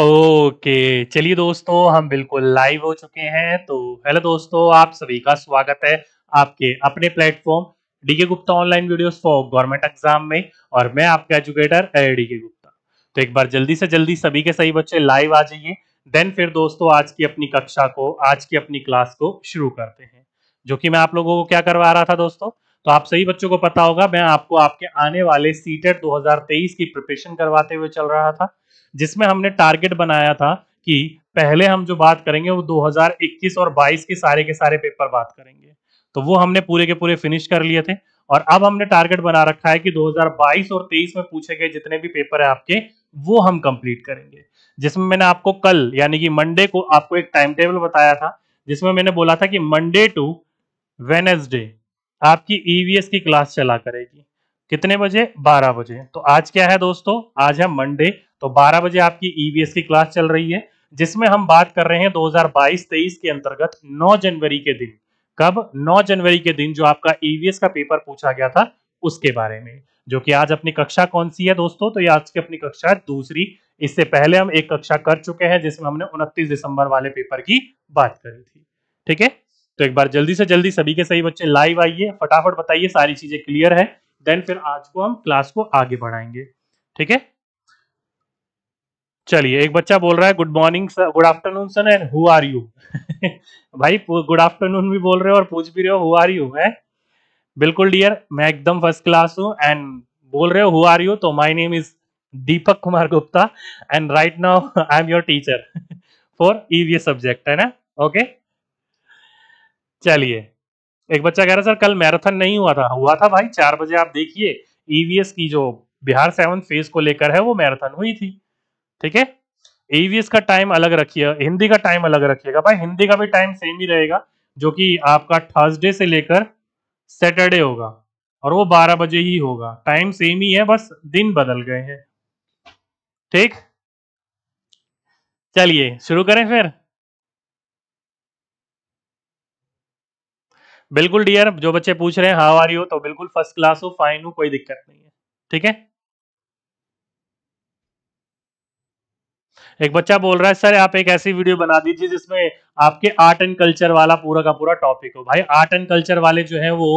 okay चलिए दोस्तों हम बिल्कुल लाइव हो चुके हैं तो हेलो दोस्तों आप सभी का स्वागत है आपके अपने platform DK Gupta online videos for government exam में और मैं आपका एजुकेटर डीके गुप्ता तो एक बार जल्दी से जल्दी सभी के सही बच्चे लाइव आ जाइए देन फिर दोस्तों आज की अपनी कक्षा को आज की अपनी क्लास को शुरू करते हैं जो कि मैं आप लोगों को क्या करवा रहा था दोस्तों तो आप सही बच्चों को पता होगा मैं आपको आपके आने वाले e सीटेट 2023 की प्रिपरेशन करवाते हुए चल रहा था जिसमें हमने टारगेट बनाया था कि पहले हम जो बात करेंगे वो 2021 और 22 के सारे के सारे पेपर बात करेंगे तो वो हमने पूरे के पूरे फिनिश कर लिए थे और अब हमने टारगेट बना रखा है कि 2022 और 23 में पूछे गए जितने भी पेपर है आपके वो हम कंप्लीट करेंगे जिसमें मैंने आपको कल यानी कि मंडे को आपको एक टाइम टेबल बताया था जिसमें मैंने बोला था कि मंडे टू वेनेसडे आपकी ईवीएस e की क्लास चला करेगी कितने बजे 12 बजे तो आज क्या है दोस्तों आज है मंडे तो 12 बजे आपकी ईवीएस e की क्लास चल रही है जिसमें हम बात कर रहे हैं 2022-23 के अंतर्गत 9 जनवरी के दिन कब 9 जनवरी के दिन जो आपका ईवीएस e का पेपर पूछा गया था उसके बारे में जो कि आज अपनी कक्षा कौन सी है दोस्तों तो ये आज की अपनी कक्षा है दूसरी इससे पहले हम एक कक्षा कर चुके हैं जिसमें हमने उनतीस दिसंबर वाले पेपर की बात करी थी ठीक है तो एक बार जल्दी से जल्दी सभी के सही बच्चे लाइव आइए फटाफट बताइए सारी चीजें क्लियर है देन फिर आज को हम क्लास को आगे बढ़ाएंगे ठीक है चलिए एक बच्चा बोल रहा है good morning sir good afternoon sir and who are you भाई गुड आफ्टरनून भी बोल रहे हो और पूछ भी रहे हो हु आर यू है बिल्कुल डियर मैं एकदम फर्स्ट क्लास हूँ एंड बोल रहे हो हु आर यू तो my name is Deepak Kumar Gupta and right now I am your teacher for EVA subject है ना ओके चलिए एक बच्चा कह रहा सर कल मैराथन नहीं हुआ था हुआ था भाई चार बजे आप देखिए ईवीएस की जो बिहार सेवन फेज को लेकर है वो मैराथन हुई थी ठीक है एवीएस का टाइम अलग रखिए हिंदी का टाइम अलग रखिएगा भाई हिंदी का भी टाइम सेम ही रहेगा जो कि आपका थर्सडे से लेकर सैटरडे होगा और वो बारह बजे ही होगा टाइम सेम ही है बस दिन बदल गए हैं ठीक चलिए शुरू करें फिर बिल्कुल डियर जो बच्चे पूछ रहे हैं आ रही हो तो बिल्कुल फर्स्ट क्लास हो फाइन हो कोई दिक्कत नहीं है ठीक है एक बच्चा बोल रहा है सर आप एक ऐसी वीडियो बना दीजिए जिसमें आपके आर्ट एंड कल्चर वाला पूरा का पूरा टॉपिक हो भाई आर्ट एंड कल्चर वाले जो है वो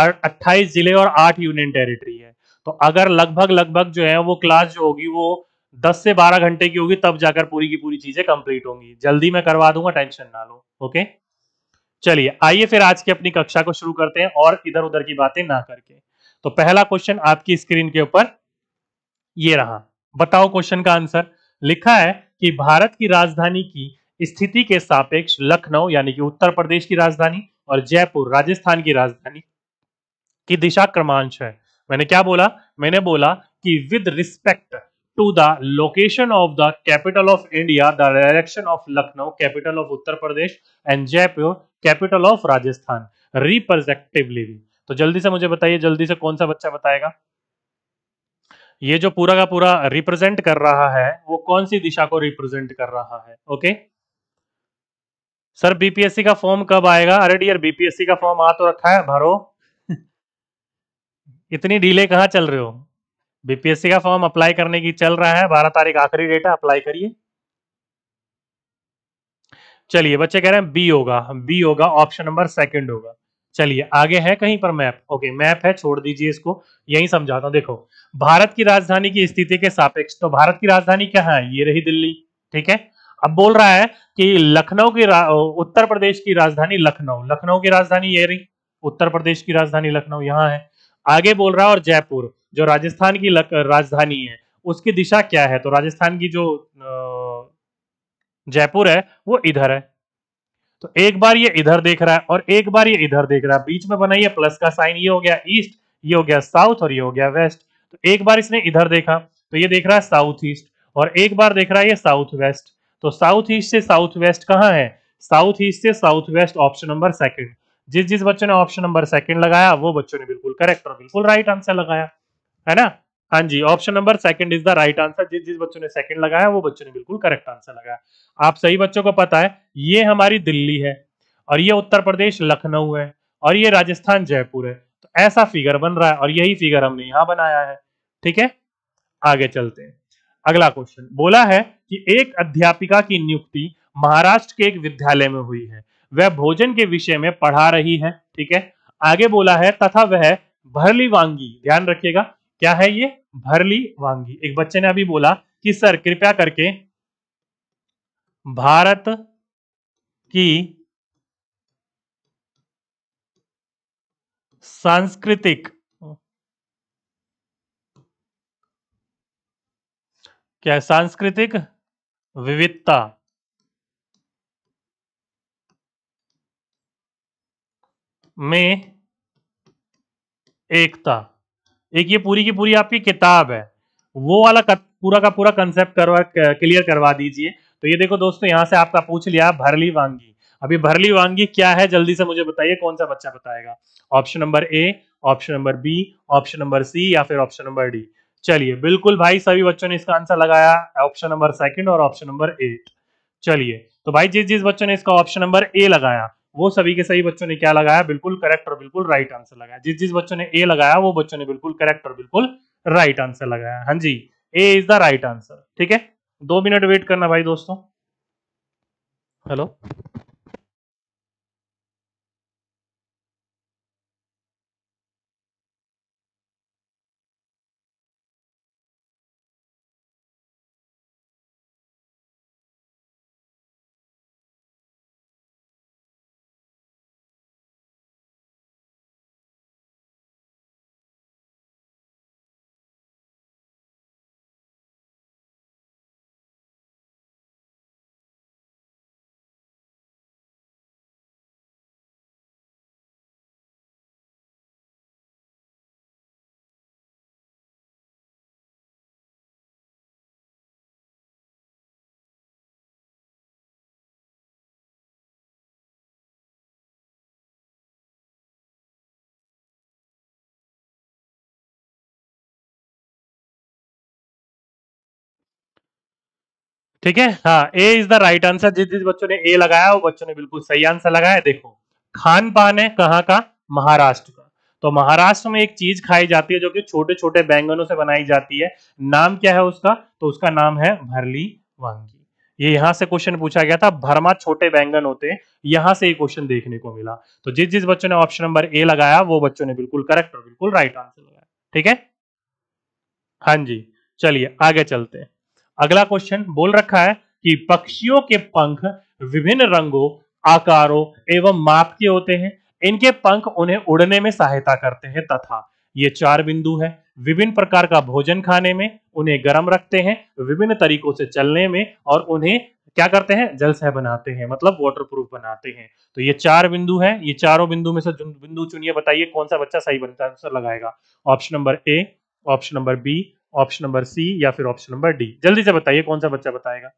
अट्ठाईस जिले और आठ यूनियन टेरिटरी है तो अगर लगभग लगभग जो है वो क्लास जो होगी वो दस से बारह घंटे की होगी तब जाकर पूरी की पूरी चीजें कंप्लीट होंगी जल्दी मैं करवा दूंगा टेंशन ना लो ओके चलिए आइए फिर आज की अपनी कक्षा को शुरू करते हैं और इधर उधर की बातें ना करके तो पहला क्वेश्चन आपकी स्क्रीन के ऊपर ये रहा बताओ क्वेश्चन का आंसर लिखा है कि भारत की राजधानी की स्थिति के सापेक्ष लखनऊ यानी कि उत्तर प्रदेश की राजधानी और जयपुर राजस्थान की राजधानी की दिशा क्रमांश है मैंने क्या बोला मैंने बोला कि with respect to the location of the capital of India the direction of Lucknow capital of Uttar Pradesh and Jaipur capital of Rajasthan respectively तो जल्दी से मुझे बताइए जल्दी से कौन सा बच्चा बताएगा ये जो पूरा का पूरा रिप्रेजेंट कर रहा है वो कौन सी दिशा को रिप्रेजेंट कर रहा है ओके सर बीपीएससी का फॉर्म कब आएगा अरे डियर बीपीएससी का फॉर्म आ तो रखा है भरो इतनी डीले कहा चल रहे हो बीपीएससी का फॉर्म अप्लाई करने की चल रहा है बारह तारीख आखिरी डेट है अप्लाई करिए चलिए बच्चे कह रहे हैं बी होगा बी होगा ऑप्शन नंबर सेकंड होगा चलिए आगे है कहीं पर मैप ओके मैप है छोड़ दीजिए इसको यही समझाता हूँ देखो भारत की राजधानी की स्थिति के सापेक्ष तो भारत की राजधानी क्या है ये रही दिल्ली ठीक है अब बोल रहा है कि लखनऊ की उत्तर प्रदेश की राजधानी लखनऊ लखनऊ की राजधानी ये रही उत्तर प्रदेश की राजधानी लखनऊ यहाँ है आगे बोल रहा है और जयपुर जो राजस्थान की राजधानी है उसकी दिशा क्या है तो राजस्थान की जो जयपुर है वो इधर है तो एक बार ये इधर देख रहा है और एक बार ये इधर देख रहा है बीच में बनाइए प्लस का साइन ये हो गया ईस्ट ये हो गया साउथ और ये हो गया वेस्ट तो एक बार इसने इधर देखा तो ये देख रहा है साउथ ईस्ट और एक बार देख रहा है ये साउथ वेस्ट तो साउथ ईस्ट से साउथ वेस्ट कहाँ है साउथ ईस्ट से south west option number second जिस जिस बच्चों ने ऑप्शन नंबर सेकंड लगाया वो बच्चों ने बिल्कुल करेक्ट और बिल्कुल राइट आंसर लगाया है ना हाँ जी option number second is the right answer जिस जिस बच्चों ने सेकंड लगाया वो बच्चों ने बिल्कुल करेक्ट आंसर लगाया आप सही बच्चों को पता है ये हमारी दिल्ली है और ये उत्तर प्रदेश लखनऊ है और ये राजस्थान जयपुर है तो ऐसा फिगर बन रहा है और यही फिगर हमने यहाँ बनाया है ठीक है आगे चलते हैं अगला क्वेश्चन बोला है कि एक अध्यापिका की नियुक्ति महाराष्ट्र के एक विद्यालय में हुई है वह भोजन के विषय में पढ़ा रही है ठीक है आगे बोला है तथा वह भरली वांगी ध्यान रखिएगा क्या है ये भरली वांगी एक बच्चे ने अभी बोला कि सर कृपया करके भारत की सांस्कृतिक क्या है सांस्कृतिक विविधता में एकता एक ये पूरी की पूरी आपकी किताब है वो वाला पूरा का पूरा कंसेप्ट करवा क्लियर करवा दीजिए तो ये देखो दोस्तों यहाँ से आपका पूछ लिया भरली वांगी अभी भरली वांगी क्या है जल्दी से मुझे बताइए कौन सा बच्चा बताएगा option number A option number B option number C या फिर ऑप्शन नंबर डी चलिए बिल्कुल भाई सभी बच्चों ने इसका आंसर लगाया ऑप्शन नंबर सेकंड और ऑप्शन नंबर एट चलिए तो भाई जिस जिस बच्चों ने इसका ऑप्शन नंबर ए लगाया वो सभी के सही बच्चों ने क्या लगाया बिल्कुल करेक्ट और बिल्कुल राइट आंसर लगाया जिस जिस बच्चों ने ए लगाया वो बच्चों ने बिल्कुल करेक्ट और बिल्कुल राइट आंसर लगाया हाँ जी A is the right answer ठीक है दो मिनट वेट करना भाई दोस्तों हेलो ठीक है हाँ A is the right answer जिस जिस बच्चों ने ए लगाया वो बच्चों ने बिल्कुल सही आंसर लगाया देखो खान पान है कहाँ का महाराष्ट्र का तो महाराष्ट्र में एक चीज खाई जाती है जो कि छोटे छोटे बैंगनों से बनाई जाती है नाम क्या है उसका तो उसका नाम है भरली वांगी ये यहां से क्वेश्चन पूछा गया था भरमा छोटे बैंगन होते हैं यहां से ये क्वेश्चन देखने को मिला तो जिस जिस बच्चों ने ऑप्शन नंबर ए लगाया वो बच्चों ने बिल्कुल करेक्ट और बिल्कुल राइट आंसर लगाया ठीक है हाँ जी चलिए आगे चलते हैं अगला क्वेश्चन बोल रखा है कि पक्षियों के पंख विभिन्न रंगों आकारों एवं माप के होते हैं इनके पंख उन्हें उड़ने में सहायता करते हैं तथा ये चार बिंदु है विभिन्न प्रकार का भोजन खाने में उन्हें गर्म रखते हैं विभिन्न तरीकों से चलने में और उन्हें क्या करते हैं जल सह बनाते हैं मतलब वॉटर प्रूफ बनाते हैं तो ये चार बिंदु हैं ये चारों बिंदु में से बिंदु चुनिए बताइए कौन सा बच्चा सही बनता आंसर लगाएगा option number A option number B option number C या फिर ऑप्शन नंबर डी जल्दी से बताइए कौन सा बच्चा बताएगा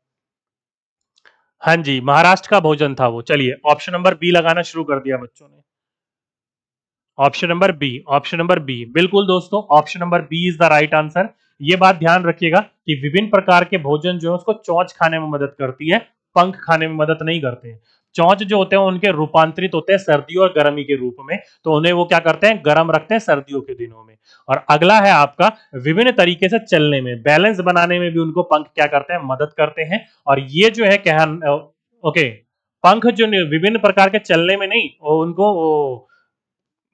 हाँ जी महाराष्ट्र का भोजन था वो चलिए ऑप्शन नंबर बी लगाना शुरू कर दिया बच्चों ने option number B option number B बिल्कुल दोस्तों option number B is the right answer ये बात ध्यान रखिएगा कि विभिन्न प्रकार के भोजन जो है उसको चौच खाने में मदद करती है पंख खाने में मदद नहीं करते हैं चौंच जो होते हैं उनके रूपांतरित होते हैं सर्दी और गर्मी के रूप में तो उन्हें वो क्या करते हैं गर्म रखते हैं सर्दियों के दिनों में और अगला है आपका विभिन्न तरीके से चलने में बैलेंस बनाने में भी उनको पंख क्या करते हैं मदद करते हैं और ये जो है कह ओके पंख जो विभिन्न प्रकार के चलने में नहीं उनको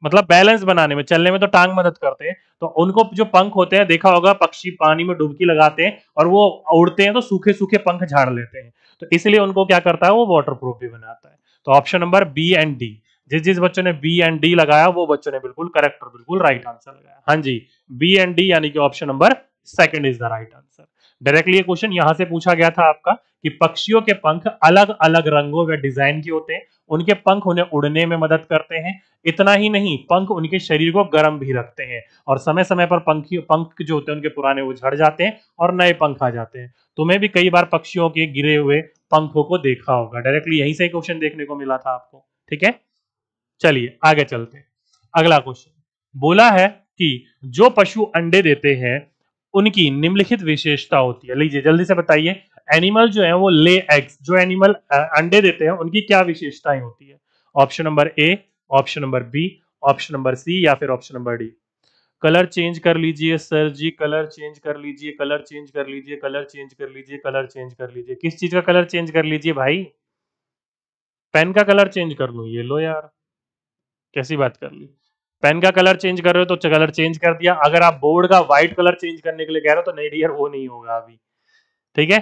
मतलब बैलेंस बनाने में चलने में तो टांग मदद करते हैं तो उनको जो पंख होते हैं देखा होगा पक्षी पानी में डुबकी लगाते हैं और वो उड़ते हैं तो सूखे सूखे पंख झाड़ लेते हैं तो इसलिए उनको क्या करता है वो वाटर प्रूफ भी बनाता है तो option number B and D जिस जिस बच्चों ने बी एंड डी लगाया वो बच्चों ने बिल्कुल करेक्ट और बिल्कुल राइट आंसर लगाया हाँ जी बी एंड डी यानी कि option number second is the right answer directly ये क्वेश्चन यहां से पूछा गया था आपका कि पक्षियों के पंख अलग अलग रंगों व डिजाइन के होते हैं उनके पंख उन्हें उड़ने में मदद करते हैं इतना ही नहीं पंख उनके शरीर को गर्म भी रखते हैं और समय समय पर पंख पंख जो होते हैं उनके पुराने वो झड़ जाते हैं और नए पंख आ जाते हैं तुम्हें भी कई बार पक्षियों के गिरे हुए पंखों को देखा होगा डायरेक्टली यही से क्वेश्चन देखने को मिला था आपको ठीक है चलिए आगे चलते हैं अगला क्वेश्चन बोला है कि जो पशु अंडे देते हैं उनकी निम्नलिखित विशेषता होती है लीजिए जल्दी से बताइए एनिमल जो है वो ले एग्स जो एनिमल अंडे देते हैं उनकी क्या विशेषताएं होती है option number A option number B option number C या फिर option number D colour change कर लीजिए सर जी कलर चेंज कर लीजिए कलर चेंज कर लीजिए कलर चेंज कर लीजिए कलर चेंज कर लीजिए किस चीज का कलर चेंज कर लीजिए भाई पेन का कलर चेंज कर लू ये लो यार कैसी बात कर ली पेन का कलर चेंज कर रहे हो तो कलर चेंज कर दिया अगर आप बोर्ड का व्हाइट कलर चेंज करने के लिए कह रहे हो तो नहीं डियर वो नहीं होगा अभी ठीक है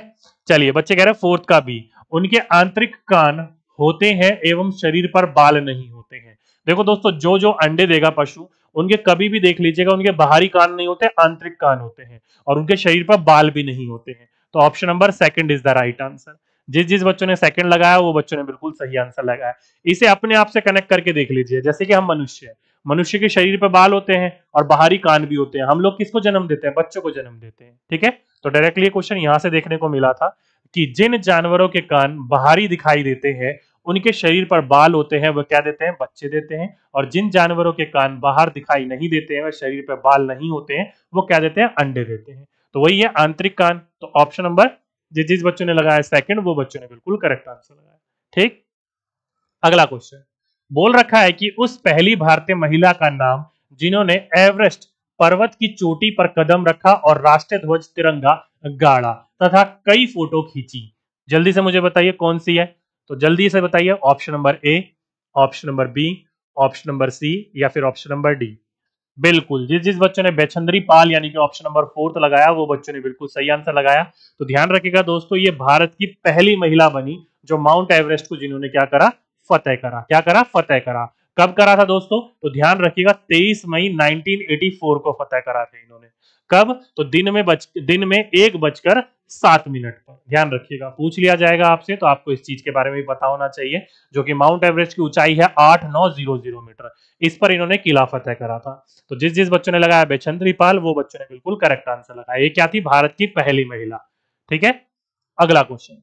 चलिए बच्चे कह रहे हैं फोर्थ का भी उनके आंतरिक कान होते हैं एवं शरीर पर बाल नहीं होते हैं देखो दोस्तों जो जो अंडे देगा पशु उनके कभी भी देख लीजिएगा उनके बाहरी कान नहीं होते आंतरिक कान होते हैं और उनके शरीर पर बाल भी नहीं होते हैं तो option number second is the right answer जिस जिस बच्चों ने सेकंड लगाया वो बच्चों ने बिल्कुल सही आंसर लगाया इसे अपने आप से कनेक्ट करके देख लीजिए जैसे कि हम मनुष्य है मनुष्य के शरीर पर बाल होते हैं और बाहरी कान भी होते हैं हम लोग किसको जन्म देते हैं बच्चों को जन्म देते हैं ठीक है तो डायरेक्टली क्वेश्चन यहां से देखने को मिला था कि जिन जानवरों के कान बाहरी दिखाई देते हैं उनके शरीर पर बाल होते हैं वह क्या देते हैं बच्चे देते हैं और जिन जानवरों के कान बाहर दिखाई नहीं देते हैं वह शरीर पर बाल नहीं होते हैं वो क्या देते हैं अंडे देते हैं तो वही है आंतरिक कान तो ऑप्शन नंबर जिस जिस बच्चों ने लगाया सेकंड वो बच्चों ने बिल्कुल करेक्ट आंसर लगाया ठीक अगला क्वेश्चन बोल रखा है कि उस पहली भारतीय महिला का नाम जिन्होंने एवरेस्ट पर्वत की चोटी पर कदम रखा और राष्ट्रीय ध्वज तिरंगा गाड़ा तथा कई फोटो खींची जल्दी से मुझे बताइए कौन सी है तो जल्दी से बताइए option number A option number B option number C या फिर ऑप्शन नंबर डी बिल्कुल जिस जिस बच्चों ने बेचंद्री पाल यानी कि ऑप्शन नंबर फोर्थ तो लगाया वो बच्चों ने बिल्कुल सही आंसर लगाया तो ध्यान रखिएगा दोस्तों ये भारत की पहली महिला बनी जो माउंट एवरेस्ट को जिन्होंने क्या करा फतेह करा क्या करा फतेह करा कब करा था दोस्तों तो ध्यान रखिएगा 23 मई 1984 को फतेह करा थे इन्होंने कब तो दिन में बच दिन में एक बजकर सात मिनट पर ध्यान रखिएगा पूछ लिया जाएगा आपसे तो आपको इस चीज के बारे में भी पता होना चाहिए जो कि माउंट एवरेस्ट की ऊंचाई है आठ नौ जीरो जीरो मीटर इस पर इन्होंने किला फतेह करा था तो जिस जिस बच्चों ने लगाया बेचंद्री पाल वो बच्चों ने बिल्कुल करेक्ट आंसर लगाया ये क्या थी भारत की पहली महिला ठीक है अगला क्वेश्चन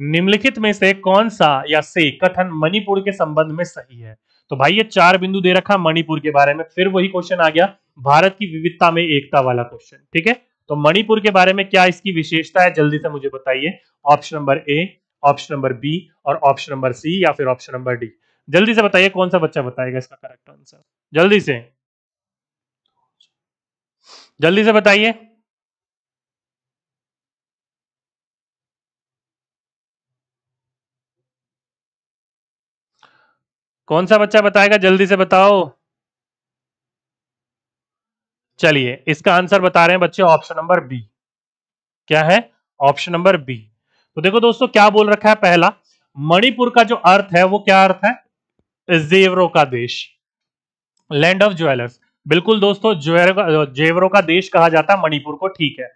निम्नलिखित में से कौन सा या से कथन मणिपुर के संबंध में सही है तो भाई ये चार बिंदु दे रखा मणिपुर के बारे में फिर वही क्वेश्चन आ गया भारत की विविधता में एकता वाला क्वेश्चन ठीक है तो मणिपुर के बारे में क्या इसकी विशेषता है जल्दी से मुझे बताइए option number A option number B और ऑप्शन नंबर सी या फिर ऑप्शन नंबर डी जल्दी से बताइए कौन सा बच्चा बताएगा इसका करेक्ट आंसर जल्दी से जल्दी से बताइए कौन सा बच्चा बताएगा जल्दी से बताओ चलिए इसका आंसर बता रहे हैं बच्चे ऑप्शन नंबर बी क्या है ऑप्शन नंबर बी तो देखो दोस्तों क्या बोल रखा है पहला मणिपुर का जो अर्थ है वो क्या अर्थ है जेवरों का देश लैंड ऑफ ज्वेलर्स बिल्कुल दोस्तों जेवरों का देश कहा जाता है मणिपुर को ठीक है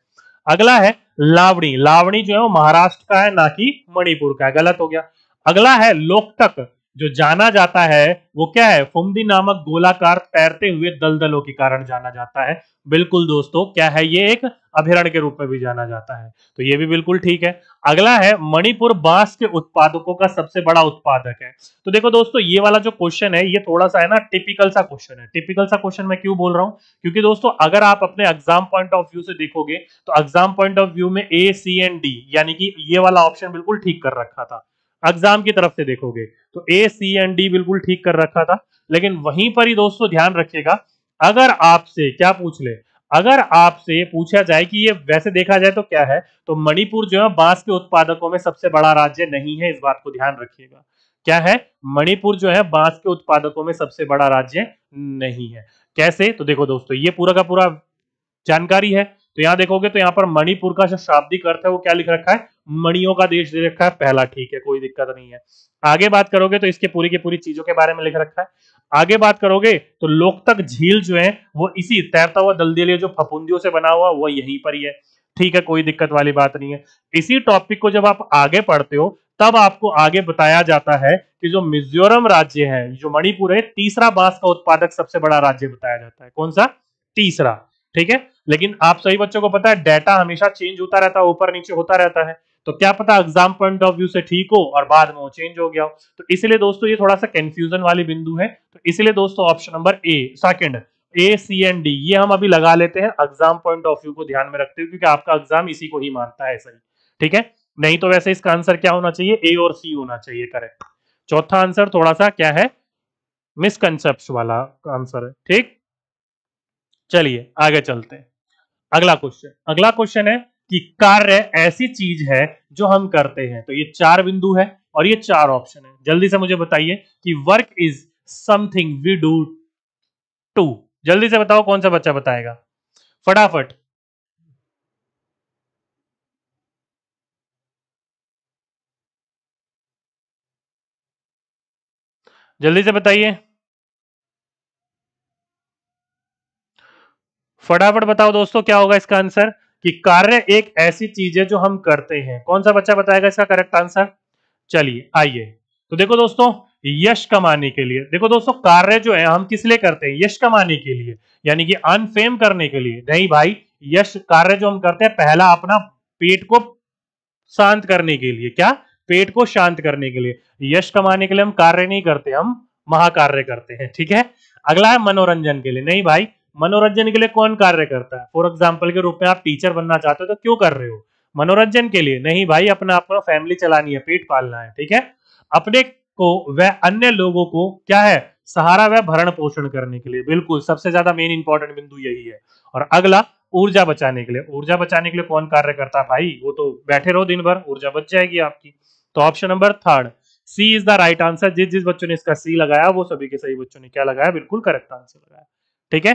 अगला है लावणी लावणी जो है वो महाराष्ट्र का है ना कि मणिपुर का है गलत हो गया अगला है लोकटक जो जाना जाता है वो क्या है फुमदी नामक गोलाकार तैरते हुए दलदलों के कारण जाना जाता है बिल्कुल दोस्तों क्या है ये एक अभिरण के रूप में भी जाना जाता है तो ये भी बिल्कुल ठीक है अगला है मणिपुर बांस के उत्पादकों का सबसे बड़ा उत्पादक है तो देखो दोस्तों ये वाला जो क्वेश्चन है ये थोड़ा सा है ना टिपिकल सा क्वेश्चन है टिपिकल सा क्वेश्चन मैं क्यों बोल रहा हूँ क्योंकि दोस्तों अगर आप अपने एग्जाम पॉइंट ऑफ व्यू से देखोगे तो एग्जाम पॉइंट ऑफ व्यू में ए सी एंड डी यानी कि ये वाला ऑप्शन बिल्कुल ठीक कर रखा था एग्जाम की तरफ से देखोगे तो ए सी एंड डी बिल्कुल ठीक कर रखा था लेकिन वहीं पर ही दोस्तों ध्यान रखिएगा अगर आपसे क्या पूछ ले अगर आपसे पूछा जाए कि ये वैसे देखा जाए तो क्या है तो मणिपुर जो है बांस के उत्पादकों में सबसे बड़ा राज्य नहीं है इस बात को ध्यान रखिएगा क्या है मणिपुर जो है बांस के उत्पादकों में सबसे बड़ा राज्य नहीं है कैसे तो देखो दोस्तों ये पूरा का पूरा जानकारी है तो यहां देखोगे तो यहां पर मणिपुर का जो शाब्दिक अर्थ है वो क्या लिख रखा है मणियों का देश दे रखा है पहला ठीक है कोई दिक्कत नहीं है आगे बात करोगे तो इसके पूरी की पूरी चीजों के बारे में लिख रखा है आगे बात करोगे तो लोकतक झील जो है वो इसी तैरता हुआ दलदलिया जो फपुंदियों से बना हुआ वो यहीं पर ही है ठीक है कोई दिक्कत वाली बात नहीं है इसी टॉपिक को जब आप आगे पढ़ते हो तब आपको आगे बताया जाता है कि जो मिजोरम राज्य है जो मणिपुर है तीसरा बांस का उत्पादक सबसे बड़ा राज्य बताया जाता है कौन सा तीसरा ठीक है लेकिन आप सही बच्चों को पता है डेटा हमेशा चेंज होता रहता है ऊपर नीचे होता रहता है तो क्या पता एग्जाम पॉइंट ऑफ व्यू से ठीक हो और बाद में वो चेंज हो गया हो तो इसलिए दोस्तों ये थोड़ा सा कंफ्यूजन वाली बिंदु है तो इसलिए दोस्तों option number A second A C and D ये हम अभी लगा लेते हैं एग्जाम पॉइंट ऑफ व्यू को ध्यान में रखते हुए क्योंकि आपका एग्जाम इसी को ही मानता है सही ठीक है नहीं तो वैसे इसका आंसर क्या होना चाहिए ए और सी होना चाहिए करेक्ट चौथा आंसर थोड़ा सा क्या है मिसकंसेप्ट वाला आंसर है ठीक चलिए आगे चलते हैं अगला क्वेश्चन अगला क्वेश्चन है कि कार्य ऐसी चीज है जो हम करते हैं तो ये चार बिंदु है और ये चार ऑप्शन है जल्दी से मुझे बताइए कि work is something we do to जल्दी से बताओ कौन सा बच्चा बताएगा फटाफट जल्दी से बताइए फटाफट बताओ दोस्तों क्या होगा इसका आंसर कि कार्य एक ऐसी चीज है जो हम करते हैं कौन सा बच्चा बताएगा इसका करेक्ट आंसर चलिए आइए तो देखो दोस्तों यश कमाने के लिए देखो दोस्तों कार्य जो है हम किस लिए करते हैं यश कमाने के लिए यानी कि अनफेम करने के लिए नहीं भाई यश कार्य जो हम करते हैं पहला अपना पेट को शांत करने के लिए क्या पेट को शांत करने के लिए यश कमाने के लिए हम कार्य नहीं करते हम महाकार्य करते हैं ठीक है अगला है मनोरंजन के लिए नहीं भाई मनोरंजन के लिए कौन कार्य करता है फॉर एग्जाम्पल के रूप में आप टीचर बनना चाहते हो तो क्यों कर रहे हो मनोरंजन के लिए नहीं भाई अपना अपना फैमिली चलानी है पेट पालना है ठीक है अपने को वह अन्य लोगों को क्या है सहारा वह भरण पोषण करने के लिए बिल्कुल सबसे ज्यादा मेन इंपॉर्टेंट बिंदु यही है और अगला ऊर्जा बचाने के लिए ऊर्जा बचाने के लिए कौन कार्य करता है भाई वो तो बैठे रहो दिन भर ऊर्जा बच जाएगी आपकी तो option number third C is the right answer जिस जिस बच्चों ने इसका सी लगाया वो सभी के सही बच्चों ने क्या लगाया बिल्कुल करेक्ट आंसर लगाया ठीक है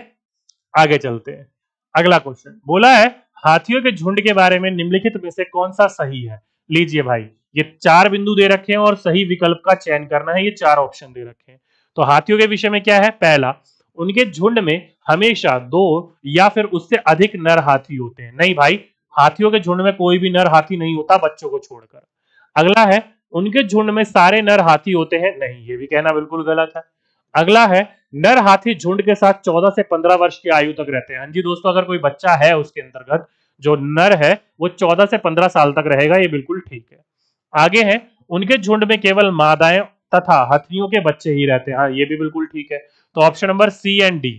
आगे चलते हैं अगला क्वेश्चन बोला है हाथियों के झुंड के बारे में निम्नलिखित में से कौन सा सही है लीजिए भाई ये चार बिंदु दे रखे हैं और सही विकल्प का चयन करना है ये चार ऑप्शन दे रखे हैं तो हाथियों के विषय में क्या है पहला उनके झुंड में हमेशा दो या फिर उससे अधिक नर हाथी होते हैं नहीं भाई हाथियों के झुंड में कोई भी नर हाथी नहीं होता बच्चों को छोड़कर अगला है उनके झुंड में सारे नर हाथी होते हैं नहीं ये भी कहना बिल्कुल गलत है अगला है नर हाथी झुंड के साथ 14 से 15 वर्ष की आयु तक रहते हैं हाँ जी दोस्तों अगर कोई बच्चा है उसके अंतर्गत जो नर है वो 14 से 15 साल तक रहेगा ये बिल्कुल ठीक है आगे है उनके झुंड में केवल मादाएं तथा हथियों के बच्चे ही रहते हैं हाँ ये भी बिल्कुल ठीक है तो option number C and D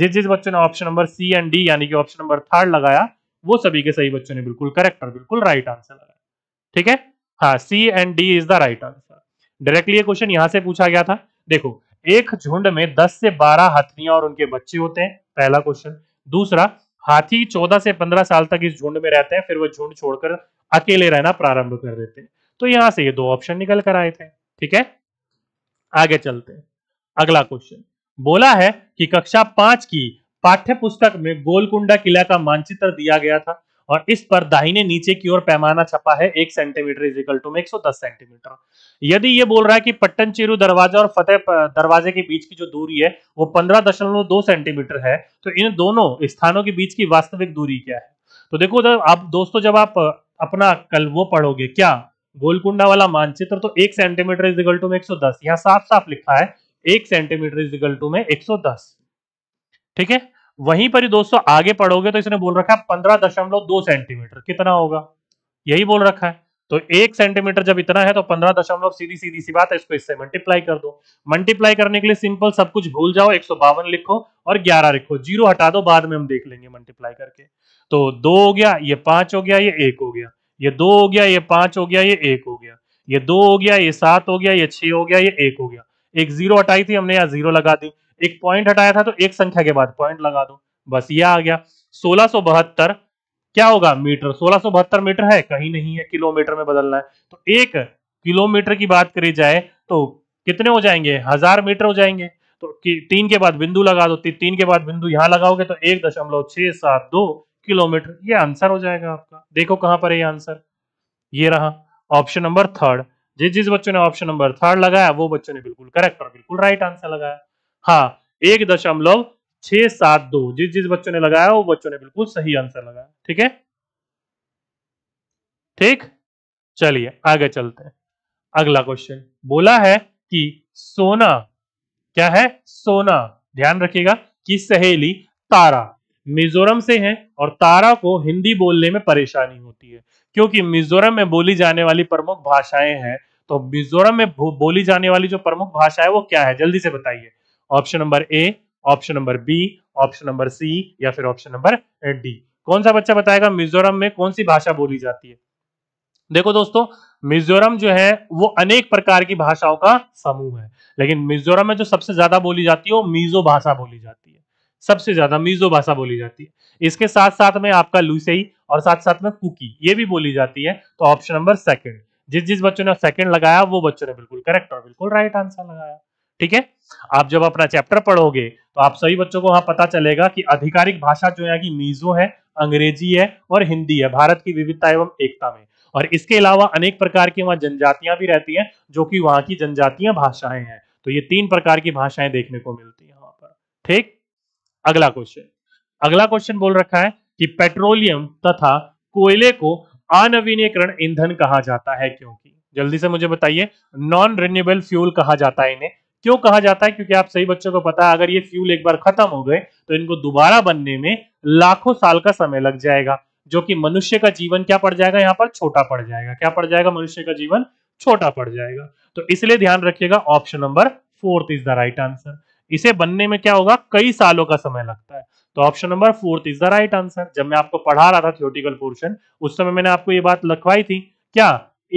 जिस जिस बच्चों ने option number C and D यानी कि ऑप्शन नंबर थर्ड लगाया वो सभी के सही बच्चों ने बिल्कुल करेक्ट और बिल्कुल राइट आंसर लगाया ठीक है हाँ C and D is the right answer directly ये क्वेश्चन यहां से पूछा गया था देखो एक झुंड में 10 से 12 हाथियां और उनके बच्चे होते हैं पहला क्वेश्चन दूसरा हाथी 14 से 15 साल तक इस झुंड में रहते हैं फिर वह झुंड छोड़कर अकेले रहना प्रारंभ कर देते हैं तो यहां से ये दो ऑप्शन निकल कर आए थे ठीक है आगे चलते हैं अगला क्वेश्चन बोला है कि कक्षा पांच की पाठ्य पुस्तक में गोलकुंडा किला का मानचित्र दिया गया था और इस पर दाहिने नीचे की ओर पैमाना छपा है एक सेंटीमीटर इजिकल टू में एक सेंटीमीटर यदि ये बोल रहा है कि पट्टन चेरू दरवाजा और फतेह दरवाजे के बीच की जो दूरी है वो पंद्रह दशमलव दो सेंटीमीटर है तो इन दोनों स्थानों के बीच की वास्तविक दूरी क्या है तो देखो जब आप दोस्तों जब आप अपना कल वो पढ़ोगे क्या गोलकुंडा वाला मानचित्र तो एक सेंटीमीटर इजिकल टू में दस यहाँ साफ साफ लिखा है एक सेंटीमीटर इजिकल टू में दस ठीक है वहीं पर ही दोस्तों आगे पढ़ोगे तो इसने बोल रखा है पंद्रह दशमलव दो सेंटीमीटर कितना होगा यही बोल रखा है तो एक सेंटीमीटर जब इतना है तो पंद्रह दशमलव सीधी सीधी सी बात है इसको इससे मल्टीप्लाई कर दो मल्टीप्लाई करने के लिए सिंपल सब कुछ भूल जाओ एक लिखो और ग्यारह लिखो जीरो हटा दो बाद में हम देख लेंगे मल्टीप्लाई करके तो दो हो गया ये पांच हो गया ये एक हो गया ये दो हो गया ये पांच हो गया ये एक हो गया ये दो हो गया ये सात हो गया ये छह हो गया ये एक हो गया एक जीरो हटाई थी हमने यहाँ जीरो लगा दी एक पॉइंट हटाया था तो एक संख्या के बाद पॉइंट लगा दो बस ये आ गया सोलह क्या होगा मीटर सोलह मीटर है कहीं नहीं है किलोमीटर में बदलना है तो एक किलोमीटर की बात करी जाए तो कितने हो जाएंगे हजार मीटर हो जाएंगे तो तीन के बाद बिंदु लगा दो ती, तीन के बाद बिंदु यहां लगाओगे तो एक दशमलव छह सात दो किलोमीटर ये आंसर हो जाएगा आपका देखो कहां पर है ये आंसर ये रहा ऑप्शन नंबर थर्ड जिस जिस बच्चों ने ऑप्शन नंबर थर्ड लगाया वो बच्चों ने बिल्कुल करेक्ट और बिल्कुल राइट आंसर लगाया हाँ एक दशमलव छह सात दो जिस जिस बच्चों ने लगाया वो बच्चों ने बिल्कुल सही आंसर लगाया ठीक है ठीक चलिए आगे चलते हैं अगला क्वेश्चन बोला है कि सोना क्या है सोना ध्यान रखिएगा कि सहेली तारा मिजोरम से है और तारा को हिंदी बोलने में परेशानी होती है क्योंकि मिजोरम में बोली जाने वाली प्रमुख भाषाएं हैं तो मिजोरम में बोली जाने वाली जो प्रमुख भाषा है वो क्या है जल्दी से बताइए option number A option number B option number C या फिर ऑप्शन नंबर डी कौन सा बच्चा बताएगा मिजोरम में कौन सी भाषा बोली जाती है देखो दोस्तों मिजोरम जो है वो अनेक प्रकार की भाषाओं का समूह है लेकिन मिजोरम में जो सबसे ज्यादा बोली जाती है वो मिजो भाषा बोली जाती है सबसे ज्यादा मिजो भाषा बोली जाती है इसके साथ साथ में आपका लुसई और साथ साथ में कुकी ये भी बोली जाती है तो ऑप्शन नंबर सेकंड जिस जिस बच्चों ने सेकंड लगाया वो बच्चों ने बिल्कुल करेक्ट और बिल्कुल राइट आंसर लगाया ठीक है आप जब अपना चैप्टर पढ़ोगे तो आप सभी बच्चों को वहां पता चलेगा कि आधिकारिक भाषा जो है कि मीजो है अंग्रेजी है और हिंदी है भारत की विविधता एवं एकता में और इसके अलावा अनेक प्रकार की वहां जनजातियां भी रहती हैं जो कि वहां की जनजातीय भाषाएं हैं तो ये तीन प्रकार की भाषाएं देखने को मिलती है वहां पर ठीक अगला क्वेश्चन अगला क्वेश्चन बोल रखा है कि पेट्रोलियम तथा कोयले को अनवीनीकरण ईंधन कहा जाता है क्योंकि जल्दी से मुझे बताइए नॉन रिन्यूएबल फ्यूल कहा जाता है इन्हें क्यों कहा जाता है क्योंकि आप सही बच्चों को पता है अगर ये फ्यूल एक बार खत्म हो गए तो इनको दोबारा बनने में लाखों साल का समय लग जाएगा जो कि मनुष्य का जीवन क्या पड़ जाएगा यहाँ पर छोटा पड़ जाएगा क्या पड़ जाएगा मनुष्य का जीवन छोटा पड़ जाएगा तो इसलिए ध्यान रखिएगा option number fourth is the right answer इसे बनने में क्या होगा कई सालों का समय लगता है तो option number fourth is the right answer जब मैं आपको पढ़ा रहा था थियोटिकल पोर्शन उस समय मैंने आपको ये बात लखवाई थी क्या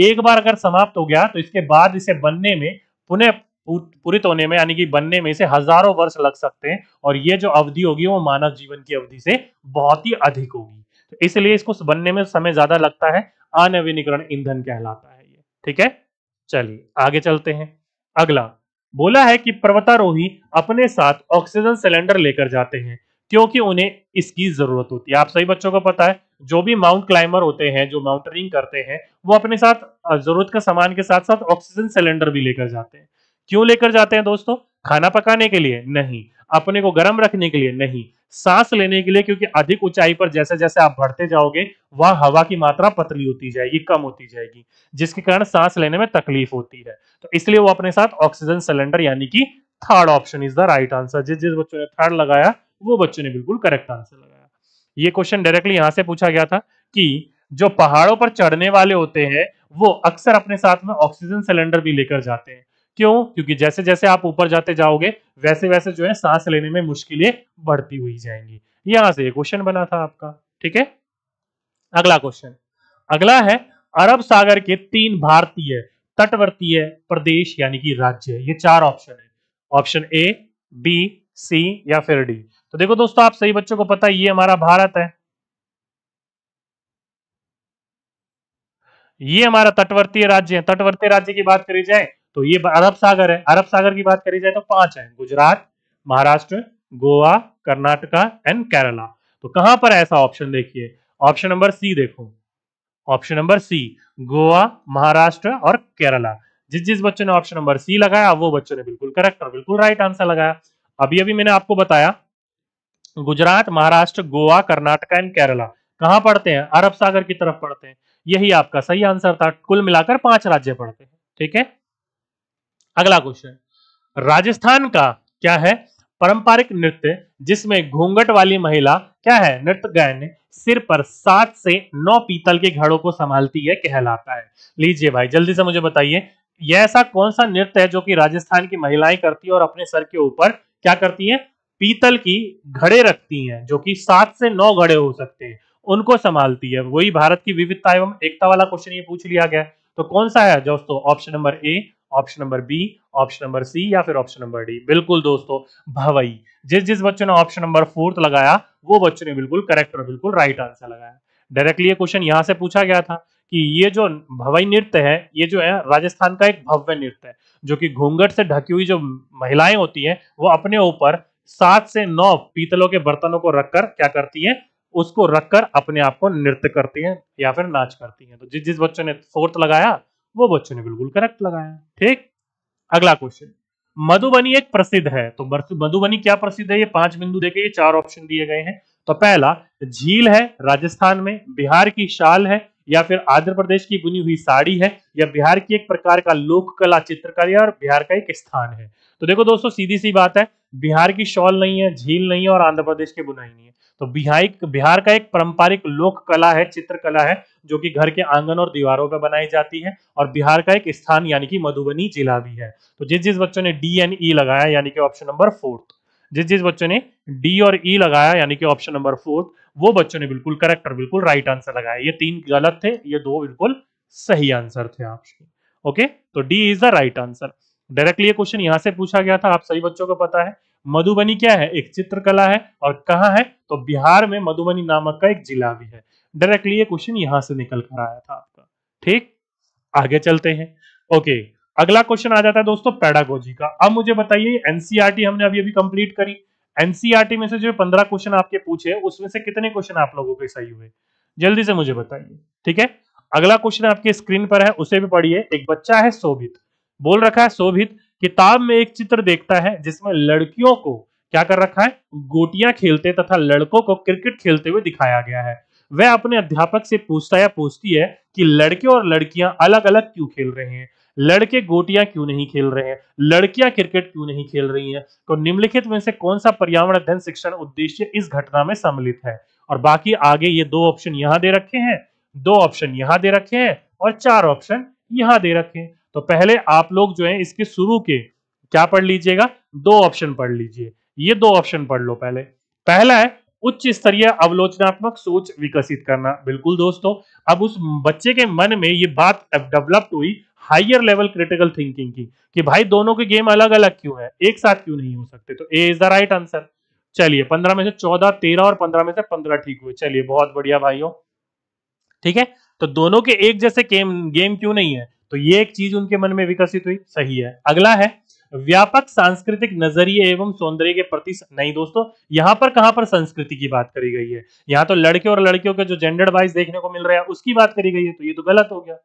एक बार अगर समाप्त हो गया तो इसके बाद इसे बनने में पुनः पूरित होने में यानी कि बनने में इसे हजारों वर्ष लग सकते हैं और ये जो अवधि होगी वो मानव जीवन की अवधि से बहुत ही अधिक होगी तो इसलिए इसको बनने में समय ज्यादा लगता है अनवीनीकरण ईंधन कहलाता है ये ठीक है चलिए आगे चलते हैं अगला बोला है कि पर्वतारोही अपने साथ ऑक्सीजन सिलेंडर लेकर जाते हैं क्योंकि उन्हें इसकी जरूरत होती है आप सभी बच्चों को पता है जो भी माउंट क्लाइंबर होते हैं जो माउंटेनिंग करते हैं वो अपने साथ जरूरत का सामान के साथ साथ ऑक्सीजन सिलेंडर भी लेकर जाते हैं क्यों लेकर जाते हैं दोस्तों खाना पकाने के लिए नहीं अपने को गर्म रखने के लिए नहीं सांस लेने के लिए क्योंकि अधिक ऊंचाई पर जैसे जैसे आप बढ़ते जाओगे वह हवा की मात्रा पतली होती जाएगी कम होती जाएगी जिसके कारण सांस लेने में तकलीफ होती है तो इसलिए वो अपने साथ ऑक्सीजन सिलेंडर यानी कि third option is the right answer जिस जिस बच्चों ने थर्ड लगाया वो बच्चों ने बिल्कुल करेक्ट आंसर लगाया ये क्वेश्चन डायरेक्टली यहां से पूछा गया था कि जो पहाड़ों पर चढ़ने वाले होते हैं वो अक्सर अपने साथ में ऑक्सीजन सिलेंडर भी लेकर जाते हैं क्यों क्योंकि जैसे जैसे आप ऊपर जाते जाओगे वैसे वैसे जो है सांस लेने में मुश्किलें बढ़ती हुई जाएंगी यहां से क्वेश्चन बना था आपका ठीक है अगला क्वेश्चन अगला है अरब सागर के तीन भारतीय तटवर्तीय प्रदेश यानी कि राज्य ये चार ऑप्शन है ऑप्शन ए बी सी या फिर डी तो देखो दोस्तों आप सही बच्चों को पता ये हमारा भारत है ये हमारा तटवर्तीय राज्य है तटवर्तीय राज्य की बात करी जाए तो ये अरब सागर है अरब सागर की बात करी जाए तो पांच है गुजरात महाराष्ट्र गोवा कर्नाटका एंड केरला तो कहां पर ऐसा ऑप्शन देखिए ऑप्शन नंबर सी देखो option number C Goa Maharashtra और केरला जिस जिस बच्चों ने ऑप्शन नंबर सी लगाया वो बच्चों ने बिल्कुल करेक्ट और बिल्कुल राइट आंसर लगाया अभी अभी मैंने आपको बताया गुजरात महाराष्ट्र गोवा कर्नाटका एंड केरला कहां पढ़ते हैं अरब सागर की तरफ पढ़ते हैं यही आपका सही आंसर था कुल मिलाकर पांच राज्य पढ़ते हैं ठीक है अगला क्वेश्चन राजस्थान का क्या है पारंपरिक नृत्य जिसमें घूंघट वाली महिला क्या है नृत्य गायन सिर पर सात से नौ पीतल के घड़ों को संभालती है कहलाता है लीजिए भाई जल्दी से मुझे बताइए यह ऐसा कौन सा नृत्य है जो कि राजस्थान की महिलाएं करती है और अपने सर के ऊपर क्या करती है पीतल की घड़े रखती हैं जो कि सात से नौ घड़े हो सकते हैं उनको संभालती है वही भारत की विविधता एवं एकता वाला क्वेश्चन ये पूछ लिया गया तो कौन सा है दोस्तों option number A option number B option number C या फिर ऑप्शन नंबर डी बिल्कुल दोस्तों भवई जिस जिस बच्चों ने ऑप्शन नंबर फोर्थ लगाया वो बच्चों ने बिल्कुल करेक्ट और बिल्कुल राइट आंसर लगाया डायरेक्टली ये क्वेश्चन यहाँ से पूछा गया था कि ये जो भवई नृत्य है ये जो है राजस्थान का एक भव्य नृत्य है जो कि घूंघट से ढकी हुई जो महिलाएं होती हैं वो अपने ऊपर सात से नौ पीतलों के बर्तनों को रखकर क्या करती हैं उसको रखकर अपने आप को नृत्य करती हैं या फिर नाच करती हैं तो जिस जिस बच्चों ने फोर्थ लगाया वो बच्चों ने बिल्कुल करेक्ट लगाया ठीक अगला क्वेश्चन मधुबनी एक प्रसिद्ध है तो मधुबनी क्या प्रसिद्ध है ये पांच बिंदु देखे ये चार ऑप्शन दिए गए हैं तो पहला झील है राजस्थान में बिहार की शाल है या फिर आंध्र प्रदेश की बुनी हुई साड़ी है या बिहार की एक प्रकार का लोक कला चित्रकारी और बिहार का एक स्थान है तो देखो दोस्तों सीधी सी बात है बिहार की शॉल नहीं है झील नहीं है और आंध्र प्रदेश की बुनाई नहीं है तो बिहार बिहार का एक पारंपरिक लोक कला है चित्रकला है जो कि घर के आंगन और दीवारों पर बनाई जाती है और बिहार का एक स्थान यानी कि मधुबनी जिला भी है तो जिस जिस बच्चों ने डी एंड ई लगाया यानी कि ऑप्शन नंबर फोर्थ जिस जिस बच्चों ने डी और ई e लगाया यानी कि ऑप्शन नंबर फोर्थ वो बच्चों ने बिल्कुल करेक्ट और बिल्कुल राइट आंसर लगाया ये तीन गलत थे ये दो बिल्कुल सही आंसर थे आपके ओके तो D is the right answer directly ये क्वेश्चन यहां से पूछा गया था आप सही बच्चों को पता है मधुबनी क्या है एक चित्रकला है और कहाँ है तो बिहार में मधुबनी नामक का एक जिला भी है डायरेक्टली ये क्वेश्चन यहां से निकल कर आया था आपका ठीक आगे चलते हैं ओके अगला क्वेश्चन आ जाता है दोस्तों पेडागोजी का अब मुझे बताइए एनसीआरटी e हमने अभी अभी कंप्लीट करी एनसीआरटी e में से जो पंद्रह क्वेश्चन आपके पूछे उसमें से कितने क्वेश्चन आप लोगों के सही हुए जल्दी से मुझे बताइए ठीक है अगला क्वेश्चन आपके स्क्रीन पर है उसे भी पढ़िए एक बच्चा है शोभित बोल रखा है शोभित किताब में एक चित्र देखता है जिसमें लड़कियों को क्या कर रखा है गोटियां खेलते तथा लड़कों को क्रिकेट खेलते हुए दिखाया गया है वह अपने अध्यापक से पूछता या पूछती है कि लड़के और लड़कियां अलग अलग क्यों खेल रहे हैं लड़के गोटियां क्यों नहीं खेल रहे हैं लड़कियां क्रिकेट क्यों नहीं खेल रही हैं तो निम्नलिखित में से कौन सा पर्यावरण अध्ययन शिक्षण उद्देश्य इस घटना में सम्मिलित है और बाकी आगे ये दो ऑप्शन यहां दे रखे हैं दो ऑप्शन यहाँ दे रखे हैं और चार ऑप्शन यहाँ दे रखे हैं तो पहले आप लोग जो है इसके शुरू के क्या पढ़ लीजिएगा दो ऑप्शन पढ़ लीजिए ये दो ऑप्शन पढ़ लो पहले पहला है उच्च स्तरीय अवलोचनात्मक सोच विकसित करना बिल्कुल दोस्तों अब उस बच्चे के मन में ये बात डेवलप्ड हुई हाइयर लेवल क्रिटिकल थिंकिंग की कि भाई दोनों के गेम अलग अलग क्यों है एक साथ क्यों नहीं हो सकते तो A is the right answer चलिए पंद्रह में से चौदह तेरह और पंद्रह में से पंद्रह ठीक हुए चलिए बहुत बढ़िया भाइयों ठीक है तो दोनों के एक जैसे गेम क्यों नहीं है तो ये एक चीज उनके मन में विकसित हुई सही है अगला है व्यापक सांस्कृतिक नजरिए एवं सौंदर्य के प्रति नहीं दोस्तों यहां पर कहां पर संस्कृति की बात करी गई है यहाँ तो लड़के और लड़कियों के जो जेंडर वाइज देखने को मिल रहा है उसकी बात करी गई है तो ये तो गलत हो गया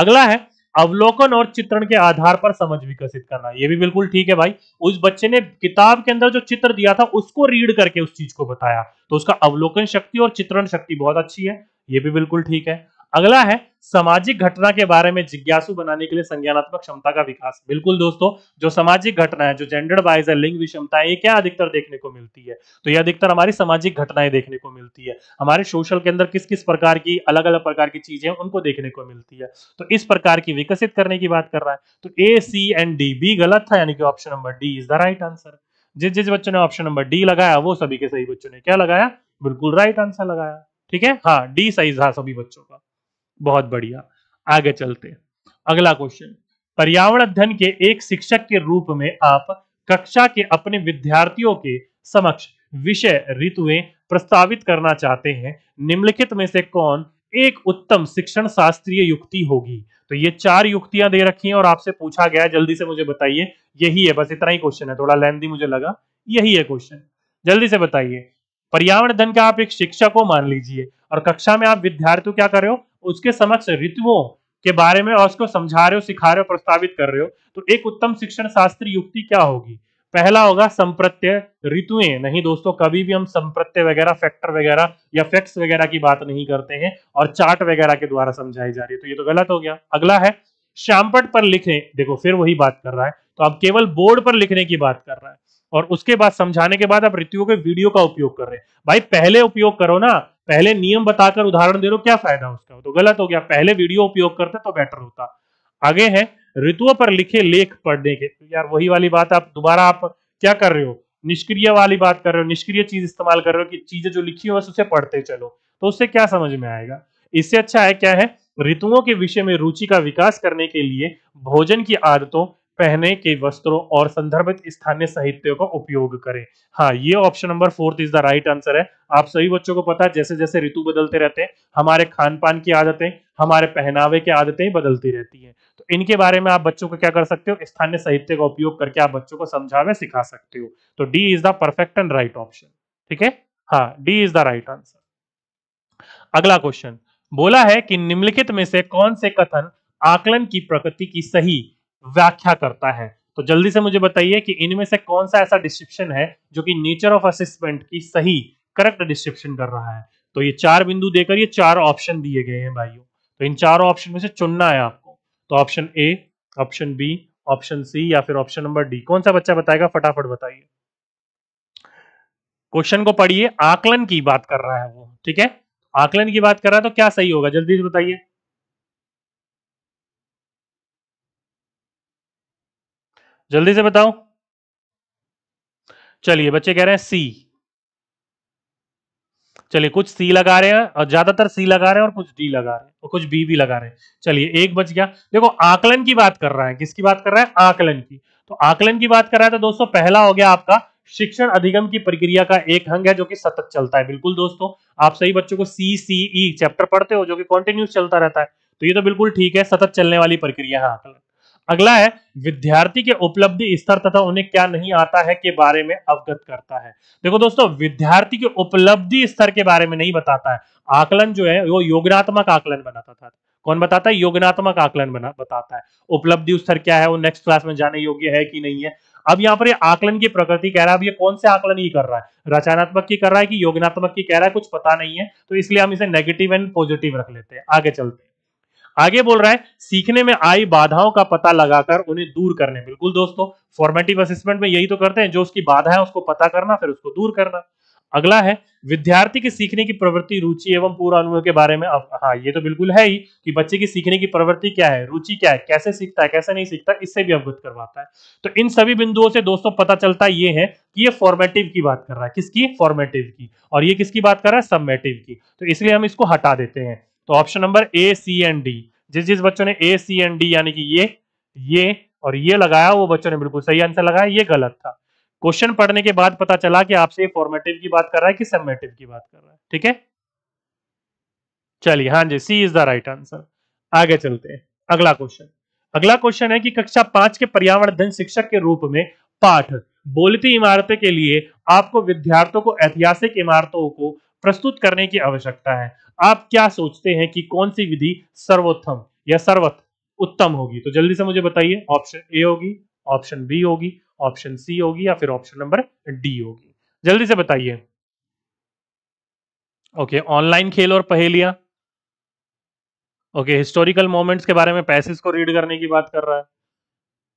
अगला है अवलोकन और चित्रण के आधार पर समझ विकसित करना ये भी बिल्कुल ठीक है भाई उस बच्चे ने किताब के अंदर जो चित्र दिया था उसको रीड करके उस चीज को बताया तो उसका अवलोकन शक्ति और चित्रण शक्ति बहुत अच्छी है ये भी बिल्कुल ठीक है अगला है सामाजिक घटना के बारे में जिज्ञासु बनाने के लिए संज्ञानात्मक क्षमता का विकास बिल्कुल दोस्तों जो सामाजिक घटना है जो जेंडर वाइज है लिंग विषमता है ये क्या अधिकतर देखने को मिलती है तो ये अधिकतर हमारी सामाजिक घटनाएं देखने को मिलती है हमारे सोशल के अंदर किस किस प्रकार की अलग अलग प्रकार की चीजें उनको देखने को मिलती है तो इस प्रकार की विकसित करने की बात कर रहा है तो A C and D B गलत था यानी कि option number D is the right answer जिस जिस बच्चों ने ऑप्शन नंबर डी लगाया वो सभी के सही बच्चों ने क्या लगाया बिल्कुल राइट आंसर लगाया ठीक है हाँ डी सही था सभी बच्चों का बहुत बढ़िया आगे चलते अगला क्वेश्चन पर्यावरण अध्ययन के एक शिक्षक के रूप में आप कक्षा के अपने विद्यार्थियों के समक्ष विषय ऋतुएं प्रस्तावित करना चाहते हैं निम्नलिखित में से कौन एक उत्तम शिक्षण शास्त्रीय युक्ति होगी तो ये चार युक्तियां दे रखी हैं और आपसे पूछा गया जल्दी से मुझे बताइए यही है बस इतना ही क्वेश्चन है थोड़ा लेंदी मुझे लगा यही है क्वेश्चन जल्दी से बताइए पर्यावरण धन का आप एक शिक्षक हो मान लीजिए और कक्षा में आप विद्यार्थियों क्या कर रहे हो उसके समक्ष ऋतुओं के बारे में और उसको समझा रहे हो सिखा रहे हो प्रस्तावित कर रहे हो तो एक उत्तम शिक्षण शास्त्री युक्ति क्या होगी पहला होगा संप्रत्यय ऋतुएं नहीं दोस्तों कभी भी हम संप्रत्यय वगैरह फैक्टर वगैरह या फैक्ट्स वगैरह की बात नहीं करते हैं और चार्ट वगैरह के द्वारा समझाई जा रही है तो ये तो गलत हो गया अगला है श्यामपट पर लिखें देखो फिर वही बात कर रहा है तो अब केवल बोर्ड पर लिखने की बात कर रहा है और उसके बाद समझाने के बाद आप ऋतुओं के वीडियो का उपयोग कर रहे हैं भाई पहले उपयोग करो ना पहले नियम बताकर उदाहरण दे दो क्या फायदा उसका तो गलत हो गया पहले वीडियो उपयोग करते तो बेटर होता आगे है ऋतुओं पर लिखे लेख पढ़ने के तो यार वही वाली बात आप दोबारा आप क्या कर रहे हो निष्क्रिय वाली बात कर रहे हो निष्क्रिय चीज इस्तेमाल कर रहे हो कि चीजें जो लिखी हो बस उसे पढ़ते चलो तो उससे क्या समझ में आएगा इससे अच्छा है क्या है ऋतुओं के विषय में रुचि का विकास करने के लिए भोजन की आदतों पहने के वस्त्रों और संदर्भित स्थानीय साहित्य का उपयोग करें हाँ ये option number fourth is the right answer है आप सभी बच्चों को पता है जैसे जैसे ऋतु बदलते रहते हैं हमारे खान पान की आदतें हमारे पहनावे की आदतें बदलती रहती हैं तो इनके बारे में आप बच्चों को क्या कर सकते हो स्थानीय साहित्य का उपयोग करके आप बच्चों को समझावे सिखा सकते हो तो D is the perfect and right option ठीक है हाँ D is the right answer अगला क्वेश्चन बोला है कि निम्नलिखित में से कौन से कथन आकलन की प्रकृति की सही व्याख्या करता है तो जल्दी से मुझे बताइए कि इनमें से कौन सा ऐसा डिस्क्रिप्शन है जो कि नेचर ऑफ असिस्मेंट की सही करेक्ट डिस्क्रिप्शन कर रहा है तो ये चार बिंदु देकर ये चार ऑप्शन दिए गए हैं भाइयों तो इन चारों ऑप्शन में से चुनना है आपको तो option A option B option C या फिर ऑप्शन नंबर डी कौन सा बच्चा बताएगा फटाफट बताइए क्वेश्चन को पढ़िए आकलन की बात कर रहा है वो ठीक है आकलन की बात कर रहा है तो क्या सही होगा जल्दी से बताइए जल्दी से बताओ चलिए बच्चे कह रहे हैं सी चलिए कुछ सी लगा रहे हैं और ज्यादातर सी लगा रहे हैं और कुछ डी लगा रहे हैं और कुछ बी भी लगा रहे हैं चलिए एक बच गया देखो आकलन की बात कर रहा है किसकी बात कर रहा है आकलन की तो आकलन की बात कर रहा है तो दोस्तों पहला हो गया आपका शिक्षण अधिगम की प्रक्रिया का एक अंग है जो कि सतत चलता है बिल्कुल दोस्तों आप सही बच्चों को सी सी ई चैप्टर पढ़ते हो जो कि कॉन्टिन्यूस चलता रहता है तो ये तो बिल्कुल ठीक है सतत चलने वाली प्रक्रिया है आकलन अगला है विद्यार्थी के उपलब्धि स्तर तथा उन्हें क्या नहीं आता है के बारे में अवगत करता है देखो दोस्तों विद्यार्थी के उपलब्धि स्तर के बारे में नहीं बताता है आकलन जो है वो योगनात्मक आकलन बनाता था कौन बताता है योगनात्मक आकलन बना बताता है उपलब्धि स्तर क्या है वो नेक्स्ट क्लास में जाने योग्य है कि नहीं है अब यहाँ पर आकलन की प्रकृति कह रहा है अब ये कौन से आकलन ही कर रहा है रचनात्मक की कर रहा है कि योगनात्मक की कह रहा है कुछ पता नहीं है तो इसलिए हम इसे नेगेटिव एंड पॉजिटिव रख लेते हैं आगे चलते हैं आगे बोल रहा है सीखने में आई बाधाओं का पता लगाकर उन्हें दूर करने बिल्कुल दोस्तों फॉर्मेटिव असेसमेंट में यही तो करते हैं जो उसकी बाधा है उसको पता करना फिर उसको दूर करना अगला है विद्यार्थी की सीखने की प्रवृत्ति रुचि एवं पूरा अनुभव के बारे में हाँ ये तो बिल्कुल है ही कि बच्चे की सीखने की प्रवृत्ति क्या है रुचि क्या है कैसे सीखता है कैसे नहीं सीखता इससे भी अवगत करवाता है तो इन सभी बिंदुओं से दोस्तों पता चलता ये है कि ये फॉर्मेटिव की बात कर रहा है किसकी फॉर्मेटिव की और ये किसकी बात कर रहा है सबमेटिव की तो इसलिए हम इसको हटा देते हैं तो option number A C and D जिस जिस बच्चों ने ए सी एंड डी यानी कि ये ये और ये लगाया वो बच्चों ने बिल्कुल सही आंसर लगाया ये गलत था क्वेश्चन पढ़ने के बाद पता चला कि आपसे फॉर्मेटिव की बात कर रहा है कि सबमेटिव की बात कर रहा है ठीक है चलिए हाँ जी C is the right answer आगे चलते हैं अगला क्वेश्चन अगला क्वेश्चन है कि कक्षा पांच के पर्यावरण धन शिक्षक के रूप में पाठ बोलती इमारतें के लिए आपको विद्यार्थियों को ऐतिहासिक इमारतों को प्रस्तुत करने की आवश्यकता है आप क्या सोचते हैं कि कौन सी विधि सर्वोत्तम या सर्वत उत्तम होगी तो जल्दी से मुझे बताइए ऑप्शन ए होगी ऑप्शन बी होगी ऑप्शन सी होगी या फिर ऑप्शन नंबर डी होगी जल्दी से बताइए ओके ऑनलाइन खेल और पहेलियां ओके हिस्टोरिकल मोमेंट्स के बारे में पैसेज को रीड करने की बात कर रहा है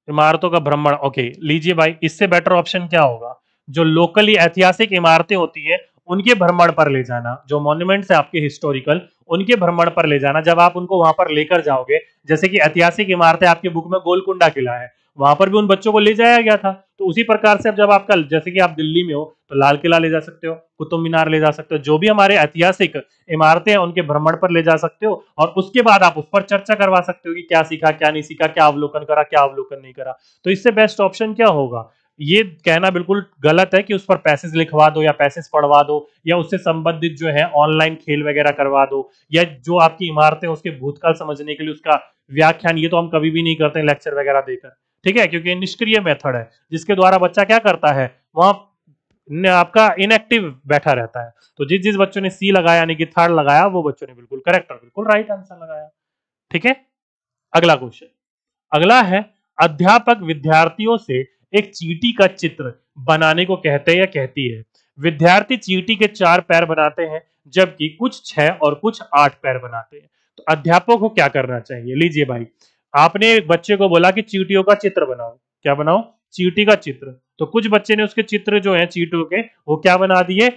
इमारतों का भ्रमण ओके लीजिए भाई इससे बेटर ऑप्शन क्या होगा जो लोकली ऐतिहासिक इमारतें होती है उनके भ्रमण पर ले जाना जो मॉन्यूमेंट्स है आपके हिस्टोरिकल उनके भ्रमण पर ले जाना जब आप उनको वहां पर लेकर जाओगे जैसे कि ऐतिहासिक इमारतें आपके बुक में गोलकुंडा किला है वहां पर भी उन बच्चों को ले जाया गया था तो उसी प्रकार से अब जब आपका जैसे कि आप दिल्ली में हो तो लाल किला ले जा सकते हो कुतुब मीनार ले जा सकते हो जो भी हमारे ऐतिहासिक इमारतें हैं उनके भ्रमण पर ले जा सकते हो और उसके बाद आप उस पर चर्चा करवा सकते हो कि क्या सीखा क्या नहीं सीखा क्या अवलोकन करा क्या अवलोकन नहीं करा तो इससे बेस्ट ऑप्शन क्या होगा ये कहना बिल्कुल गलत है कि उस पर पैसेज लिखवा दो या पैसेज पढ़वा दो या उससे संबंधित जो है ऑनलाइन खेल वगैरह करवा दो या जो आपकी इमारतें उसके भूतकाल समझने के लिए उसका व्याख्यान ये तो हम कभी भी नहीं करते लेक्चर वगैरह देकर ठीक है क्योंकि निष्क्रिय मेथड है जिसके द्वारा बच्चा क्या करता है वहां आपका इनएक्टिव बैठा रहता है तो जिस जिस बच्चों ने सी लगाया यानी कि थर्ड लगाया वो बच्चों ने बिल्कुल करेक्ट और बिल्कुल राइट आंसर लगाया ठीक है अगला क्वेश्चन अगला है अध्यापक विद्यार्थियों से एक चीटी का चित्र बनाने को कहते हैं या कहती है विद्यार्थी चीटी के चार पैर बनाते हैं जबकि कुछ छह और कुछ आठ पैर बनाते हैं तो अध्यापक को क्या करना चाहिए लीजिए भाई आपने एक बच्चे को बोला कि चीटियों का चित्र बनाओ क्या बनाओ चीटी का चित्र तो कुछ बच्चे ने उसके चित्र जो है चीटियों के वो क्या बना दिए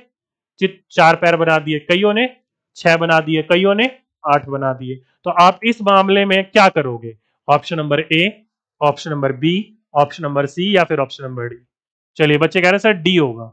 चार पैर बना दिए कईयों ने छह बना दिए कईयों ने आठ बना दिए तो आप इस मामले में क्या करोगे option number A option number B option number C या फिर ऑप्शन नंबर डी चलिए बच्चे कह रहे हैं सर डी होगा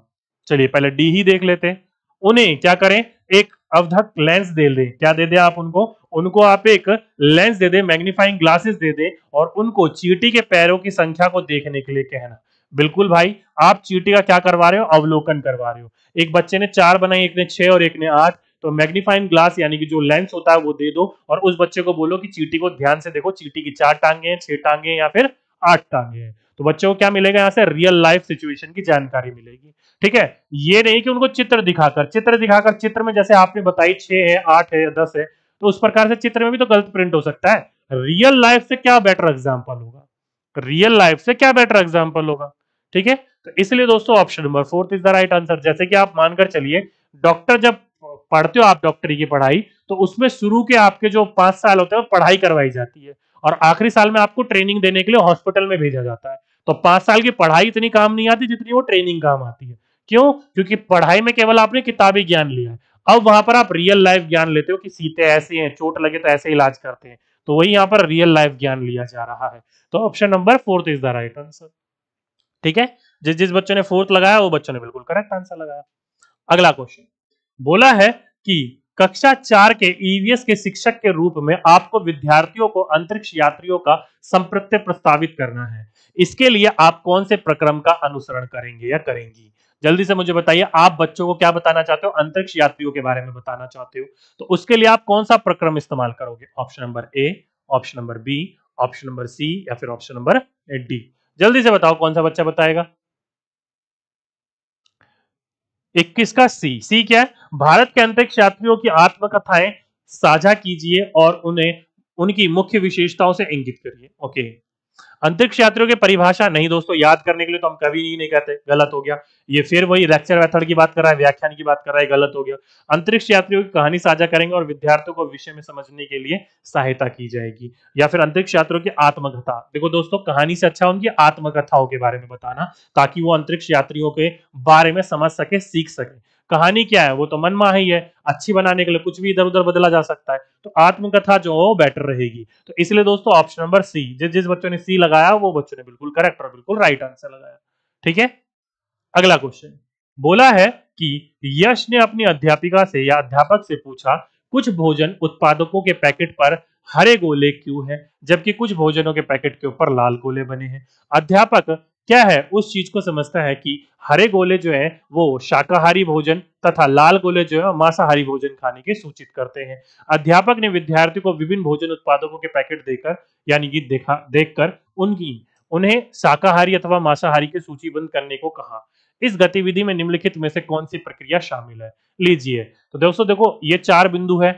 चलिए पहले डी ही देख लेते हैं उन्हें क्या करें एक अवधक लेंस दे दे क्या दे दे आप उनको उनको आप एक लेंस दे दे मैग्नीफाइंग ग्लासेस दे दे और उनको चीटी के पैरों की संख्या को देखने के लिए कहना बिल्कुल भाई आप चीटी का क्या करवा रहे हो अवलोकन करवा रहे हो एक बच्चे ने चार बनाई एक ने छह और एक ने आठ तो मैग्नीफाइंग ग्लास यानी कि जो लेंस होता है वो दे दो और उस बच्चे को बोलो कि चीटी को ध्यान से देखो चीटी की चार टांगे छह टांगे या फिर आठ टांगे हैं तो बच्चों को क्या मिलेगा यहाँ से रियल लाइफ सिचुएशन की जानकारी मिलेगी ठीक है ये नहीं कि उनको चित्र दिखाकर चित्र दिखाकर चित्र में जैसे आपने बताई छह है आठ है दस है तो उस प्रकार से चित्र में भी तो गलत प्रिंट हो सकता है रियल लाइफ से क्या बेटर एग्जाम्पल होगा रियल लाइफ से क्या बेटर एग्जाम्पल होगा ठीक है तो इसलिए दोस्तों option number fourth is the right answer जैसे कि आप मानकर चलिए डॉक्टर जब पढ़ते हो आप डॉक्टरी की पढ़ाई तो उसमें शुरू के आपके जो पांच साल होते हैं वो पढ़ाई करवाई जाती है और आखिरी साल में आपको ट्रेनिंग देने के लिए हॉस्पिटल में भेजा जाता है तो पांच साल की पढ़ाई इतनी काम नहीं आती जितनी वो ट्रेनिंग काम आती है क्यों क्योंकि पढ़ाई में केवल आपने किताबी ज्ञान लिया है अब वहां पर आप रियल लाइफ ज्ञान लेते हो कि सीते ऐसे हैं चोट लगे तो ऐसे इलाज करते हैं तो वही यहाँ पर रियल लाइफ ज्ञान लिया जा रहा है तो option number fourth is the right answer ठीक है जिस जिस बच्चों ने फोर्थ लगाया वो बच्चों ने बिल्कुल करेक्ट आंसर लगाया अगला क्वेश्चन बोला है कि कक्षा चार के ईवीएस e के शिक्षक के रूप में आपको विद्यार्थियों को अंतरिक्ष यात्रियों का संप्रत्य प्रस्तावित करना है इसके लिए आप कौन से प्रक्रम का अनुसरण करेंगे या करेंगी जल्दी से मुझे बताइए आप बच्चों को क्या बताना चाहते हो अंतरिक्ष यात्रियों के बारे में बताना चाहते हो तो उसके लिए आप कौन सा प्रक्रम इस्तेमाल करोगे option number A option number B option number C या फिर ऑप्शन नंबर डी जल्दी से बताओ कौन सा बच्चा बताएगा इक्कीस का सी सी क्या है भारत के अंतरिक्ष यात्रियों की आत्मकथाएं साझा कीजिए और उन्हें उनकी मुख्य विशेषताओं से इंगित करिए ओके अंतरिक्ष यात्रियों की परिभाषा नहीं दोस्तों याद करने के लिए तो हम कभी नहीं, कहते गलत हो गया ये फिर वही लेक्चर मेथड की बात कर रहा है व्याख्यान की बात कर रहा है गलत हो गया अंतरिक्ष यात्रियों की कहानी साझा करेंगे और विद्यार्थियों को विषय में समझने के लिए सहायता की जाएगी या फिर अंतरिक्ष यात्रियों की आत्मकथा देखो दोस्तों कहानी से अच्छा उनकी आत्मकथाओं के बारे में बताना ताकि वो अंतरिक्ष यात्रियों के बारे में समझ सके सीख सके कहानी क्या है वो तो मन ही है अच्छी बनाने के लिए कुछ भी इधर उधर बदला जा सकता है तो आत्मकथा जो है बेटर रहेगी तो इसलिए दोस्तों ऑप्शन नंबर सी जिस जिस बच्चों ने सी लगाया वो बच्चों ने बिल्कुल करेक्ट और बिल्कुल राइट आंसर लगाया ठीक है अगला क्वेश्चन बोला है कि यश ने अपनी अध्यापिका से या अध्यापक से पूछा कुछ भोजन उत्पादकों के पैकेट पर हरे गोले क्यों है जबकि कुछ भोजनों के पैकेट के ऊपर लाल गोले बने हैं अध्यापक क्या है उस चीज को समझता है कि हरे गोले जो है वो शाकाहारी भोजन तथा लाल गोले जो है मांसाहारी भोजन खाने के सूचित करते हैं अध्यापक ने विद्यार्थी को विभिन्न भोजन उत्पादकों के पैकेट देकर यानी कि देखा देखकर उनकी उन्हें शाकाहारी अथवा मांसाहारी के सूचीबद्ध करने को कहा इस गतिविधि में निम्नलिखित में से कौन सी प्रक्रिया शामिल है लीजिए तो दोस्तों देखो ये चार बिंदु है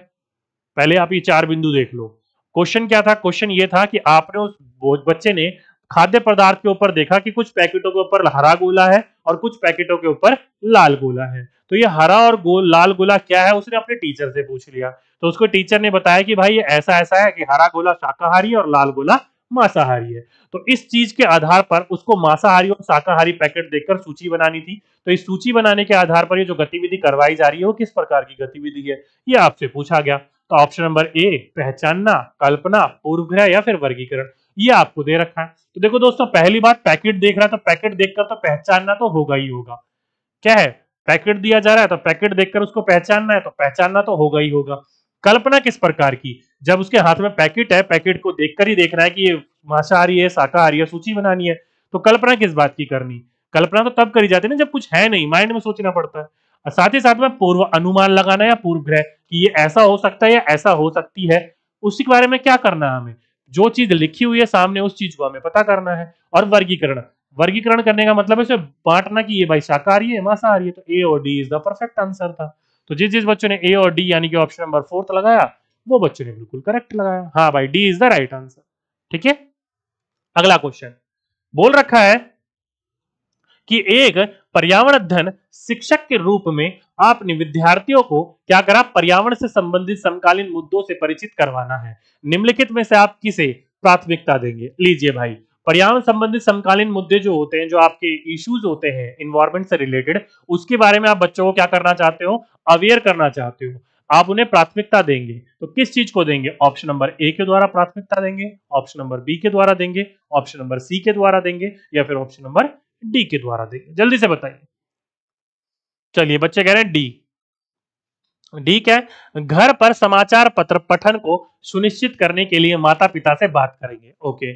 पहले आप ये चार बिंदु देख लो क्वेश्चन क्या था क्वेश्चन ये था कि आपने उस बच्चे ने खाद्य पदार्थ के ऊपर देखा कि कुछ पैकेटों के ऊपर हरा गोला है और कुछ पैकेटों के ऊपर लाल गोला है तो ये हरा और गोल लाल गोला क्या है उसने अपने टीचर से पूछ लिया तो उसको टीचर ने बताया कि भाई ये ऐसा ऐसा है कि हरा गोला शाकाहारी और लाल गोला मांसाहारी है तो इस चीज के आधार पर उसको मांसाहारी और शाकाहारी पैकेट देखकर सूची बनानी थी तो इस सूची बनाने के आधार पर ये जो गतिविधि करवाई जा रही है वो किस प्रकार की गतिविधि है ये आपसे पूछा गया तो ऑप्शन नंबर ए पहचानना कल्पना पूर्वग्रह या फिर वर्गीकरण ये आपको दे रखा है तो देखो दोस्तों पहली बात पैकेट देख रहा है तो पैकेट देखकर तो पहचानना तो होगा ही होगा क्या है पैकेट दिया जा रहा है तो पैकेट देखकर उसको पहचानना है तो पहचानना तो होगा ही होगा कल्पना किस प्रकार की जब उसके हाथ में पैकेट है पैकेट को देखकर ही देखना है कि ये मांसाहारी है शाकाहारी है सूची बनानी है तो कल्पना किस बात की करनी कल्पना तो तब करी जाती है ना जब कुछ है नहीं माइंड में सोचना पड़ता है और साथ ही साथ में पूर्व अनुमान लगाना या पूर्व ग्रह कि ये ऐसा हो सकता है या ऐसा हो सकती है उसी के बारे में क्या करना है हमें जो चीज लिखी हुई है सामने उस चीज को हमें पता करना है और वर्गीकरण वर्गीकरण करने का मतलब इसे बांटना कि ये भाई शाकाहारी है मांसाहारी है तो ए और D is the perfect answer था तो जिस जिस बच्चों ने ए और डी यानी कि ऑप्शन नंबर फोर्थ लगाया वो बच्चों ने बिल्कुल करेक्ट लगाया हाँ भाई D is the right answer ठीक है अगला क्वेश्चन बोल रखा है कि एक पर्यावरण अध्ययन शिक्षक के रूप में आपने विद्यार्थियों को क्या करा पर्यावरण से संबंधित समकालीन मुद्दों से परिचित करवाना है निम्नलिखित में से आप किसे प्राथमिकता देंगे लीजिए भाई पर्यावरण संबंधित समकालीन मुद्दे जो होते हैं जो आपके इश्यूज होते हैं इन्वायरमेंट से रिलेटेड उसके बारे में आप बच्चों को क्या करना चाहते हो अवेयर करना चाहते हो आप उन्हें प्राथमिकता देंगे तो किस चीज को देंगे ऑप्शन नंबर ए के द्वारा प्राथमिकता देंगे ऑप्शन नंबर बी के द्वारा देंगे ऑप्शन नंबर सी के द्वारा देंगे या फिर ऑप्शन नंबर डी के द्वारा देंगे जल्दी से बताइए चलिए बच्चे कह रहे हैं डी डी क्या है घर पर समाचार पत्र पठन को सुनिश्चित करने के लिए माता पिता से बात करेंगे ओके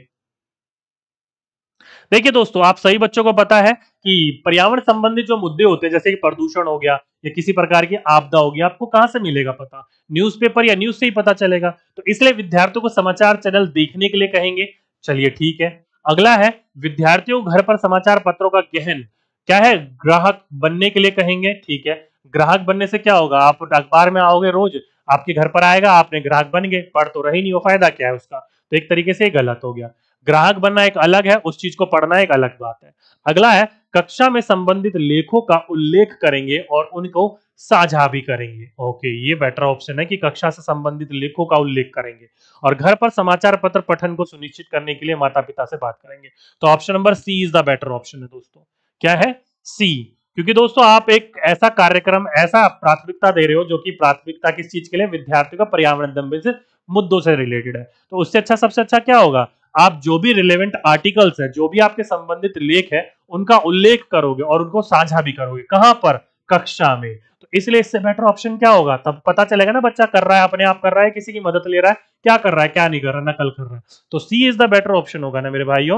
देखिए दोस्तों आप सही बच्चों को पता है कि पर्यावरण संबंधी जो मुद्दे होते हैं जैसे कि प्रदूषण हो गया या किसी प्रकार की आपदा हो गया आपको कहां से मिलेगा पता न्यूज़पेपर या न्यूज से ही पता चलेगा तो इसलिए विद्यार्थियों को समाचार चैनल देखने के लिए कहेंगे चलिए ठीक है अगला है विद्यार्थियों घर पर समाचार पत्रों का गहन क्या है ग्राहक बनने के लिए कहेंगे ठीक है ग्राहक बनने से क्या होगा आप अखबार में आओगे रोज आपके घर पर आएगा आपने ग्राहक बन गए पढ़ तो रही नहीं हो फायदा क्या है उसका तो एक तरीके से गलत हो गया ग्राहक बनना एक अलग है उस चीज को पढ़ना एक अलग बात है अगला है कक्षा में संबंधित लेखों का उल्लेख करेंगे और उनको साझा भी करेंगे ओके ये बेटर ऑप्शन है कि कक्षा से संबंधित लेखों का उल्लेख करेंगे और घर पर समाचार पत्र पठन को सुनिश्चित करने के लिए माता पिता से बात करेंगे तो option number C is the better option है दोस्तों क्या है सी क्योंकि दोस्तों आप एक ऐसा कार्यक्रम ऐसा प्राथमिकता दे रहे हो जो कि प्राथमिकता किस चीज के लिए विद्यार्थियों का पर्यावरण से मुद्दों से रिलेटेड है तो उससे अच्छा सबसे अच्छा क्या होगा आप जो भी रिलेवेंट आर्टिकल्स है जो भी आपके संबंधित लेख है उनका उल्लेख करोगे और उनको साझा भी करोगे कहां पर कक्षा में तो इसलिए इससे बेटर ऑप्शन क्या होगा तब पता चलेगा ना बच्चा कर रहा है अपने आप कर रहा है किसी की मदद ले रहा है क्या कर रहा है क्या नहीं कर रहा नकल कर रहा है तो C is the better option होगा ना मेरे भाई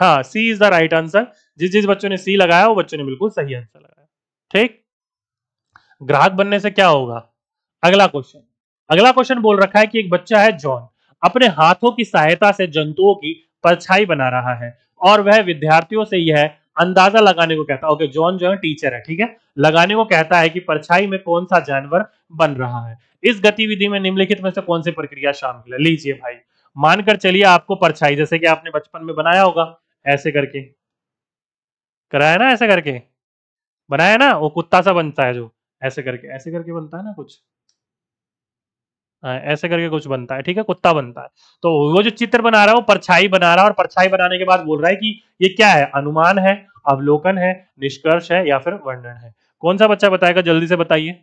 हाँ C is the right answer जिस जिस बच्चों ने सी लगाया वो बच्चों ने बिल्कुल सही आंसर लगाया ठीक ग्राहक बनने से क्या होगा अगला क्वेश्चन अगला क्वेश्चन बोल रखा है कि एक बच्चा है जॉन अपने हाथों की सहायता से जंतुओं की परछाई बना रहा है और वह विद्यार्थियों से यह अंदाजा लगाने को कहता है ओके जॉन जो है टीचर है ठीक है लगाने को कहता है कि परछाई में कौन सा जानवर बन रहा है इस गतिविधि में निम्नलिखित में से कौन सी प्रक्रिया शामिल है लीजिए भाई मानकर चलिए आपको परछाई जैसे कि आपने बचपन में बनाया होगा ऐसे करके कराया ना ऐसे करके बनाया ना वो कुत्ता सा बनता है जो ऐसे करके ऐसे करके बनता है ना कुछ ऐसे करके कुछ बनता है ठीक है कुत्ता बनता है तो वो जो चित्र बना रहा है वो परछाई बना रहा है और परछाई बनाने के बाद बोल रहा है कि ये क्या है अनुमान है अवलोकन है निष्कर्ष है या फिर वर्णन है कौन सा बच्चा बताएगा जल्दी से बताइए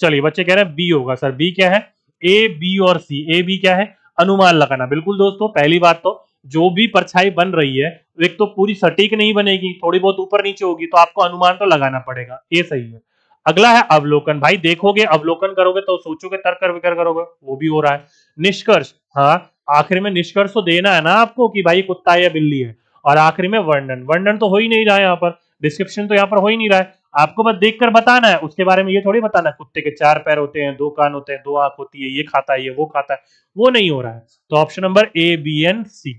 चलिए बच्चे कह रहे हैं बी होगा सर बी क्या है ए बी और सी ए बी क्या है अनुमान लगाना बिल्कुल दोस्तों पहली बात तो जो भी परछाई बन रही है एक तो पूरी सटीक नहीं बनेगी थोड़ी बहुत ऊपर नीचे होगी तो आपको अनुमान तो लगाना पड़ेगा ये सही है अगला है अवलोकन भाई देखोगे अवलोकन करोगे तो सोचोगे तर्क विकर करोगे वो भी हो रहा है निष्कर्ष हाँ आखिर में निष्कर्ष तो देना है ना आपको कि भाई कुत्ता है या बिल्ली है और आखिर में वर्णन वर्णन तो हो ही नहीं रहा है यहाँ पर डिस्क्रिप्शन तो यहाँ पर हो ही नहीं रहा है आपको बस देखकर बताना है उसके बारे में ये थोड़ी बताना है कुत्ते के चार पैर होते हैं दो कान होते हैं दो आंख होती है ये खाता है ये वो खाता है वो नहीं हो रहा है तो option number A B and C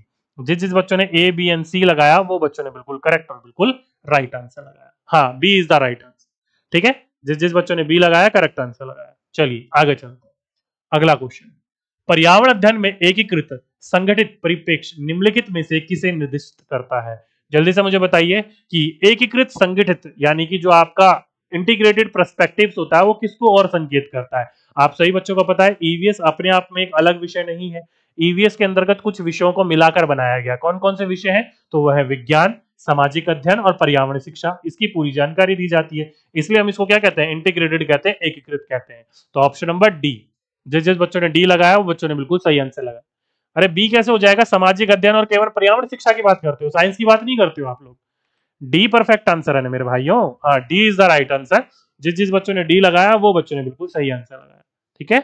जिस जिस बच्चों ने ए बी एन सी लगाया वो बच्चों ने बिल्कुल करेक्ट और बिल्कुल राइट आंसर लगाया हाँ B is the right answer ठीक है जिस जिस बच्चों ने बी लगाया करेक्ट आंसर लगाया चलिए आगे चलते हैं अगला क्वेश्चन पर्यावरण अध्ययन में एकीकृत संगठित परिपेक्ष निम्नलिखित में से किसे निर्दिष्ट करता है जल्दी से मुझे बताइए कि एकीकृत संगठित यानी कि जो आपका इंटीग्रेटेड प्रस्पेक्टिव्स होता है वो किसको और संकेत करता है आप सही बच्चों को पता है ईवीएस e अपने आप में एक अलग विषय नहीं है ईवीएस e के अंतर्गत कुछ विषयों को मिलाकर बनाया गया कौन कौन से विषय हैं तो वह है विज्ञान सामाजिक अध्ययन और पर्यावरण शिक्षा इसकी पूरी जानकारी दी जाती है इसलिए हम इसको क्या कहते हैं इंटीग्रेटेड कहते हैं एकीकृत कहते हैं तो ऑप्शन नंबर डी जिस जिस बच्चों ने डी लगाया वो बच्चों ने बिल्कुल सही आंसर लगाया अरे बी कैसे हो जाएगा सामाजिक अध्ययन और केवल पर्यावरण शिक्षा की बात करते हो साइंस की बात नहीं करते हो आप लोग डी परफेक्ट आंसर है ना मेरे भाइयों हाँ D is the right answer जिस जिस बच्चों ने डी लगाया वो बच्चों ने बिल्कुल सही आंसर लगाया ठीक है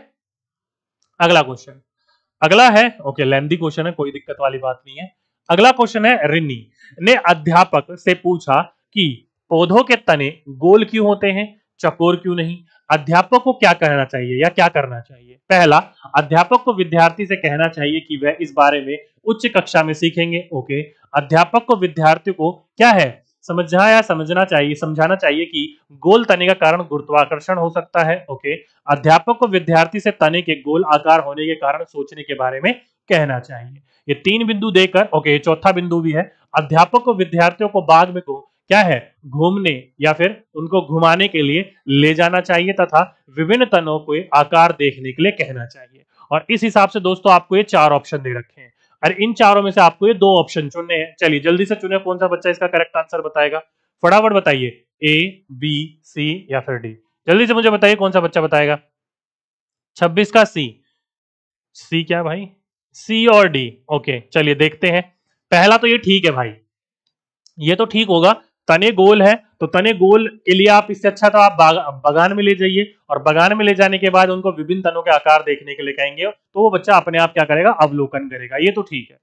अगला क्वेश्चन अगला है ओके लेंदी क्वेश्चन है कोई दिक्कत वाली बात नहीं है अगला क्वेश्चन है रिनी ने अध्यापक से पूछा कि पौधों के तने गोल क्यों होते हैं चकोर क्यों नहीं अध्यापक को क्या कहना चाहिए या क्या करना चाहिए पहला अध्यापक को विद्यार्थी से कहना चाहिए कि वह इस बारे में उच्च कक्षा में सीखेंगे ओके अध्यापक को विद्यार्थी को क्या है समझना या समझना चाहिए समझाना चाहिए कि गोल तने का कारण गुरुत्वाकर्षण हो सकता है ओके अध्यापक को विद्यार्थी से तने के गोल आकार होने के कारण सोचने के बारे में कहना चाहिए ये तीन बिंदु देकर ओके ये चौथा बिंदु भी है अध्यापक को विद्यार्थियों को बाग में क्या है घूमने या फिर उनको घुमाने के लिए ले जाना चाहिए तथा विभिन्न तनों को आकार देखने के लिए कहना चाहिए और इस हिसाब से दोस्तों आपको ये चार ऑप्शन दे रखे हैं और इन चारों में से आपको ये दो ऑप्शन चुनने हैं चलिए जल्दी से चुने कौन सा बच्चा इसका करेक्ट आंसर बताएगा फटाफट बताइए ए बी सी या फिर डी जल्दी से मुझे बताइए कौन सा बच्चा बताएगा छब्बीस का सी सी क्या भाई सी और डी ओके चलिए देखते हैं पहला तो ये ठीक है भाई ये तो ठीक होगा तने गोल है तो तने गोल के लिए आप इससे अच्छा तो आप बगान में ले जाइए और बगान में ले जाने के बाद उनको विभिन्न तनों के आकार देखने के लिए कहेंगे तो वो बच्चा अपने आप क्या करेगा अवलोकन करेगा ये तो ठीक है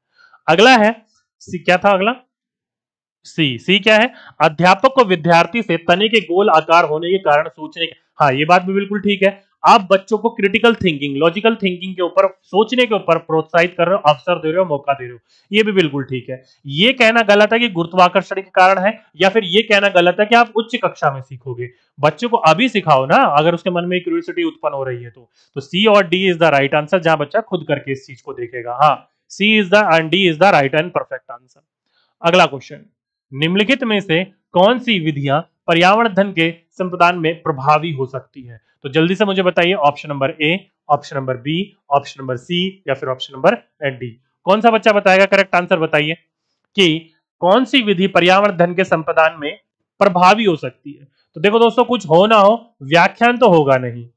अगला है सी क्या था अगला सी सी क्या है अध्यापक को विद्यार्थी से तने के गोल आकार होने के कारण सोचने के हाँ ये बात भी बिल्कुल ठीक है आप बच्चों को क्रिटिकल थिंकिंग लॉजिकल थिंकिंग के ऊपर सोचने के ऊपर प्रोत्साहित कर रहे हो अवसर दे रहे हो मौका दे रहे हो ये भी बिल्कुल ठीक है ये कहना गलत है कि गुरुत्वाकर्षण के कारण है या फिर ये कहना गलत है कि आप उच्च कक्षा में सीखोगे बच्चों को अभी सिखाओ ना अगर उसके मन में क्यूरियोसिटी उत्पन्न हो रही है तो तो सी और D is the right answer जहां बच्चा खुद करके इस चीज को देखेगा हाँ C is the and D is the right and perfect answer अगला क्वेश्चन निम्नलिखित में से कौन सी विधियां पर्यावरण धन के संप्रदान में प्रभावी हो सकती है तो जल्दी से मुझे बताइए option number A option number B option number C या फिर ऑप्शन नंबर डी कौन सा बच्चा बताएगा करेक्ट आंसर बताइए कि कौन सी विधि पर्यावरण धन के संपदान में प्रभावी हो सकती है तो देखो दोस्तों कुछ हो ना हो व्याख्यान तो होगा नहीं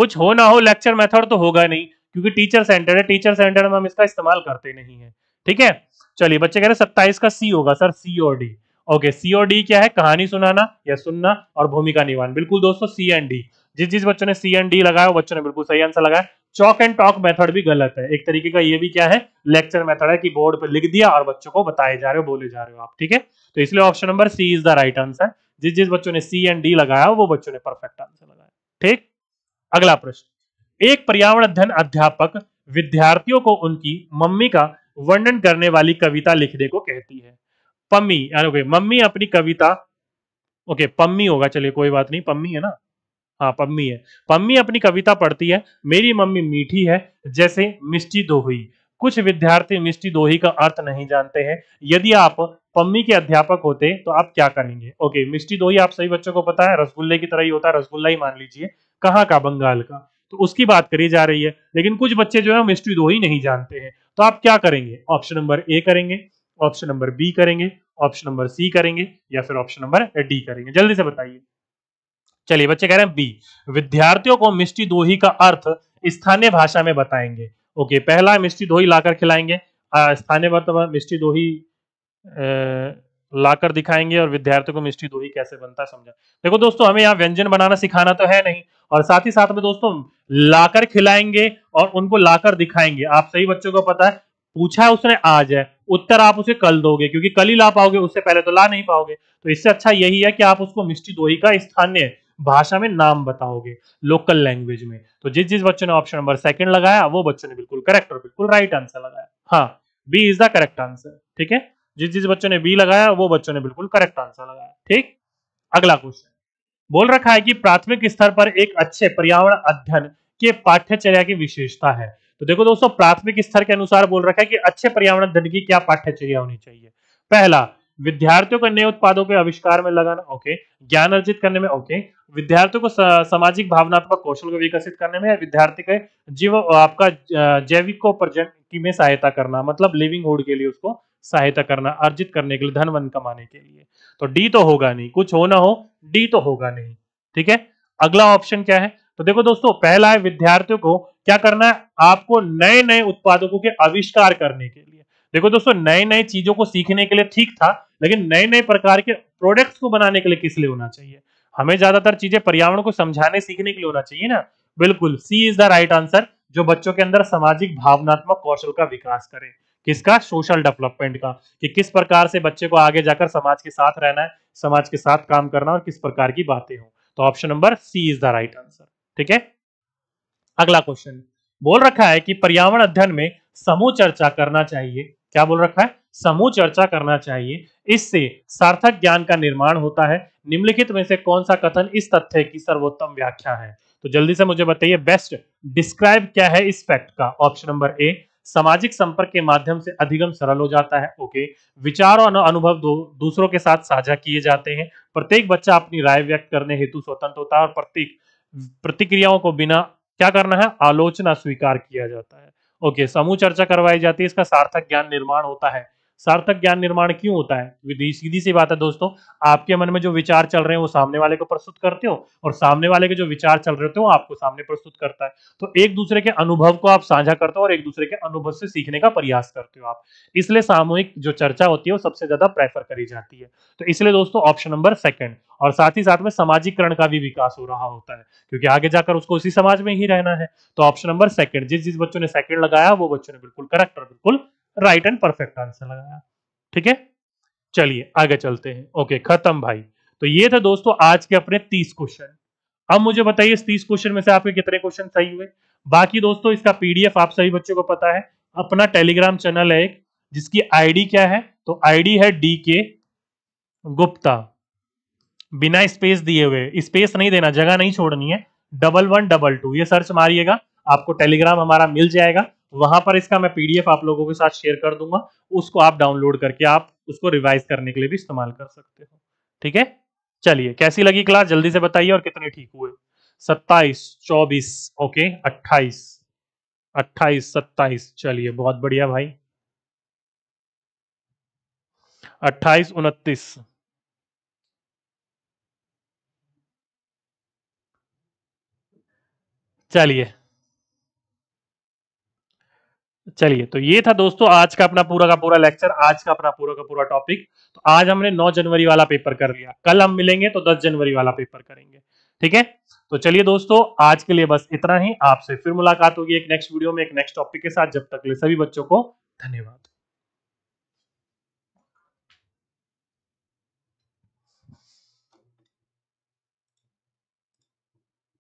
कुछ हो ना हो लेक्चर मेथड तो होगा नहीं क्योंकि टीचर सेंटर है टीचर सेंटर में हम इसका इस्तेमाल करते नहीं है ठीक है चलिए बच्चे कह रहे सत्ताईस का सी होगा सर सी और डी ओके सी और डी क्या है कहानी सुनाना या सुनना और भूमिका निभान बिल्कुल दोस्तों सी एंड डी जिस जिस बच्चों ने सी एंड डी लगाया बच्चों ने बिल्कुल सही आंसर लगाया चॉक एंड टॉक मेथड भी गलत है एक तरीके का ये भी क्या है लेक्चर मेथड है कि बोर्ड पर लिख दिया और बच्चों को बताए जा रहे हो बोले जा रहे हो आप ठीक है तो इसलिए option number C is the right answer जिस जिस बच्चों ने सी एंड डी लगाया वो बच्चों ने परफेक्ट आंसर लगाया ठीक अगला प्रश्न एक पर्यावरण अध्ययन अध्यापक विद्यार्थियों को उनकी मम्मी का वर्णन करने वाली कविता लिखने को कहती है पम्मी ओके मम्मी अपनी कविता ओके पम्मी होगा चलिए कोई बात नहीं पम्मी है ना हाँ पम्मी है पम्मी अपनी कविता पढ़ती है मेरी मम्मी मीठी है जैसे मिष्टी दोही कुछ विद्यार्थी मिष्टी दोही का अर्थ नहीं जानते हैं यदि आप पम्मी के अध्यापक होते तो आप क्या करेंगे ओके मिष्टी दोही आप सभी बच्चों को पता है रसगुल्ले की तरह ही होता है रसगुल्ला ही मान लीजिए कहाँ का बंगाल का तो उसकी बात करी जा रही है लेकिन कुछ बच्चे जो है मिष्टी दोही नहीं जानते हैं तो आप क्या करेंगे ऑप्शन नंबर ए करेंगे ऑप्शन नंबर बी करेंगे ऑप्शन नंबर सी करेंगे या फिर ऑप्शन नंबर डी करेंगे जल्दी से बताइए चलिए बच्चे कह रहे हैं बी विद्यार्थियों को मिष्टी दोही का अर्थ स्थानीय भाषा में बताएंगे ओके पहला मिष्टी दोही लाकर खिलाएंगे स्थानीय वर्तमान मतलब मिष्टी दोही लाकर दिखाएंगे और विद्यार्थियों को मिष्टी दोही कैसे बनता है समझा देखो दोस्तों हमें यहाँ व्यंजन बनाना सिखाना तो है नहीं और साथ ही साथ में दोस्तों लाकर खिलाएंगे और उनको लाकर दिखाएंगे आप सही बच्चों को पता है पूछा है उसने आज है उत्तर आप उसे कल दोगे क्योंकि कल ही ला पाओगे उससे पहले तो ला नहीं पाओगे तो इससे अच्छा यही है कि आप उसको मिष्टी दोही का स्थानीय भाषा में नाम बताओगे लोकल लैंग्वेज में तो जिस जिस बच्चों ने ऑप्शन नंबर सेकंड लगाया वो बच्चों ने बिल्कुल करेक्ट और बिल्कुल राइट आंसर लगाया हाँ B is the correct answer ठीक है जिस जिस बच्चों ने बी लगाया वो बच्चों ने बिल्कुल करेक्ट आंसर लगाया ठीक अगला क्वेश्चन बोल रखा है कि प्राथमिक स्तर पर एक अच्छे पर्यावरण अध्ययन के पाठ्यचर्या की विशेषता है तो देखो दोस्तों प्राथमिक स्तर के अनुसार बोल रखा है कि अच्छे पर्यावरण अध्ययन की क्या पाठ्यचर्या होनी चाहिए पहला विद्यार्थियों को नए उत्पादों के आविष्कार में लगाना ओके ज्ञान अर्जित करने में ओके विद्यार्थियों को सामाजिक भावनात्मक कौशल को विकसित करने में विद्यार्थी के जीव आपका जैविक को प्रजन में सहायता करना मतलब लिविंग होड के लिए उसको सहायता करना अर्जित करने के लिए धन वन कमाने के लिए तो डी तो होगा नहीं कुछ हो ना हो डी तो होगा नहीं ठीक है अगला ऑप्शन क्या है तो देखो दोस्तों पहला है विद्यार्थियों को क्या करना है आपको नए नए उत्पादकों के आविष्कार करने के लिए देखो दोस्तों नए नए चीजों को सीखने के लिए ठीक था लेकिन नए नए प्रकार के प्रोडक्ट्स को बनाने के लिए किस लिए होना चाहिए हमें ज्यादातर चीजें पर्यावरण को समझाने सीखने के लिए होना चाहिए ना बिल्कुल C is the right answer जो बच्चों के अंदर सामाजिक भावनात्मक कौशल का विकास करे किसका सोशल डेवलपमेंट का कि किस प्रकार से बच्चे को आगे जाकर समाज के साथ रहना है समाज के साथ काम करना और किस प्रकार की बातें हो तो option number C is the right answer ठीक है अगला क्वेश्चन बोल रखा है कि पर्यावरण अध्ययन में समूह चर्चा करना चाहिए क्या बोल रखा है समूह चर्चा करना चाहिए इससे सार्थक ज्ञान का निर्माण होता है निम्नलिखित में से कौन सा कथन इस तथ्य की सर्वोत्तम व्याख्या है तो जल्दी से मुझे बताइए बेस्ट डिस्क्राइब क्या है इस फैक्ट का ऑप्शन नंबर ए सामाजिक संपर्क के माध्यम से अधिगम सरल हो जाता है ओके विचार और अनुभव दो दूसरों के साथ साझा किए जाते हैं प्रत्येक बच्चा अपनी राय व्यक्त करने हेतु स्वतंत्र होता है और प्रत्येक प्रतिक्रियाओं को बिना क्या करना है आलोचना स्वीकार किया जाता है ओके समूह चर्चा करवाई जाती है इसका सार्थक ज्ञान निर्माण होता है सार्थक ज्ञान निर्माण क्यों होता है विधि सीधी सी बात है दोस्तों आपके मन में जो विचार चल रहे हैं वो सामने वाले को प्रस्तुत करते हो और सामने वाले के जो विचार चल रहे होते हो आपको सामने प्रस्तुत करता है तो एक दूसरे के अनुभव को आप साझा करते हो और एक दूसरे के अनुभव से सीखने का प्रयास करते हो आप इसलिए सामूहिक जो चर्चा होती है वो सबसे ज्यादा प्रेफर करी जाती है तो इसलिए दोस्तों ऑप्शन नंबर सेकेंड और साथ ही साथ में सामाजिकरण का भी विकास हो रहा होता है क्योंकि आगे जाकर उसको उसी समाज में ही रहना है तो ऑप्शन नंबर सेकंड जिस जिस बच्चों ने सेकंड लगाया वो बच्चों ने बिल्कुल करेक्ट और बिल्कुल राइट एंड परफेक्ट आंसर लगाया ठीक है चलिए आगे चलते हैं ओके खत्म भाई तो ये था दोस्तों आज के अपने तीस क्वेश्चन अब मुझे बताइए इस तीस क्वेश्चन में से आपके कितने क्वेश्चन सही हुए बाकी दोस्तों इसका पीडीएफ आप सभी बच्चों को पता है अपना टेलीग्राम चैनल है एक जिसकी आईडी क्या है तो आईडी है डी के गुप्ता बिना स्पेस दिए हुए स्पेस नहीं देना जगह नहीं छोड़नी है डबल वन डबल टू ये सर्च मारिएगा आपको टेलीग्राम हमारा मिल जाएगा वहां पर इसका मैं पीडीएफ आप लोगों के साथ शेयर कर दूंगा उसको आप डाउनलोड करके आप उसको रिवाइज करने के लिए भी इस्तेमाल कर सकते हो ठीक है चलिए कैसी लगी क्लास जल्दी से बताइए और कितने ठीक हुए सत्ताईस चौबीस ओके अट्ठाईस अट्ठाईस सत्ताईस चलिए बहुत बढ़िया भाई अट्ठाईस उनतीस चलिए चलिए तो ये था दोस्तों आज का अपना पूरा का पूरा लेक्चर आज का अपना पूरा का पूरा टॉपिक तो आज हमने 9 जनवरी वाला पेपर कर लिया कल हम मिलेंगे तो 10 जनवरी वाला पेपर करेंगे ठीक है तो चलिए दोस्तों आज के लिए बस इतना ही आपसे फिर मुलाकात होगी एक नेक्स्ट वीडियो में एक नेक्स्ट टॉपिक के साथ जब तक ले सभी बच्चों को धन्यवाद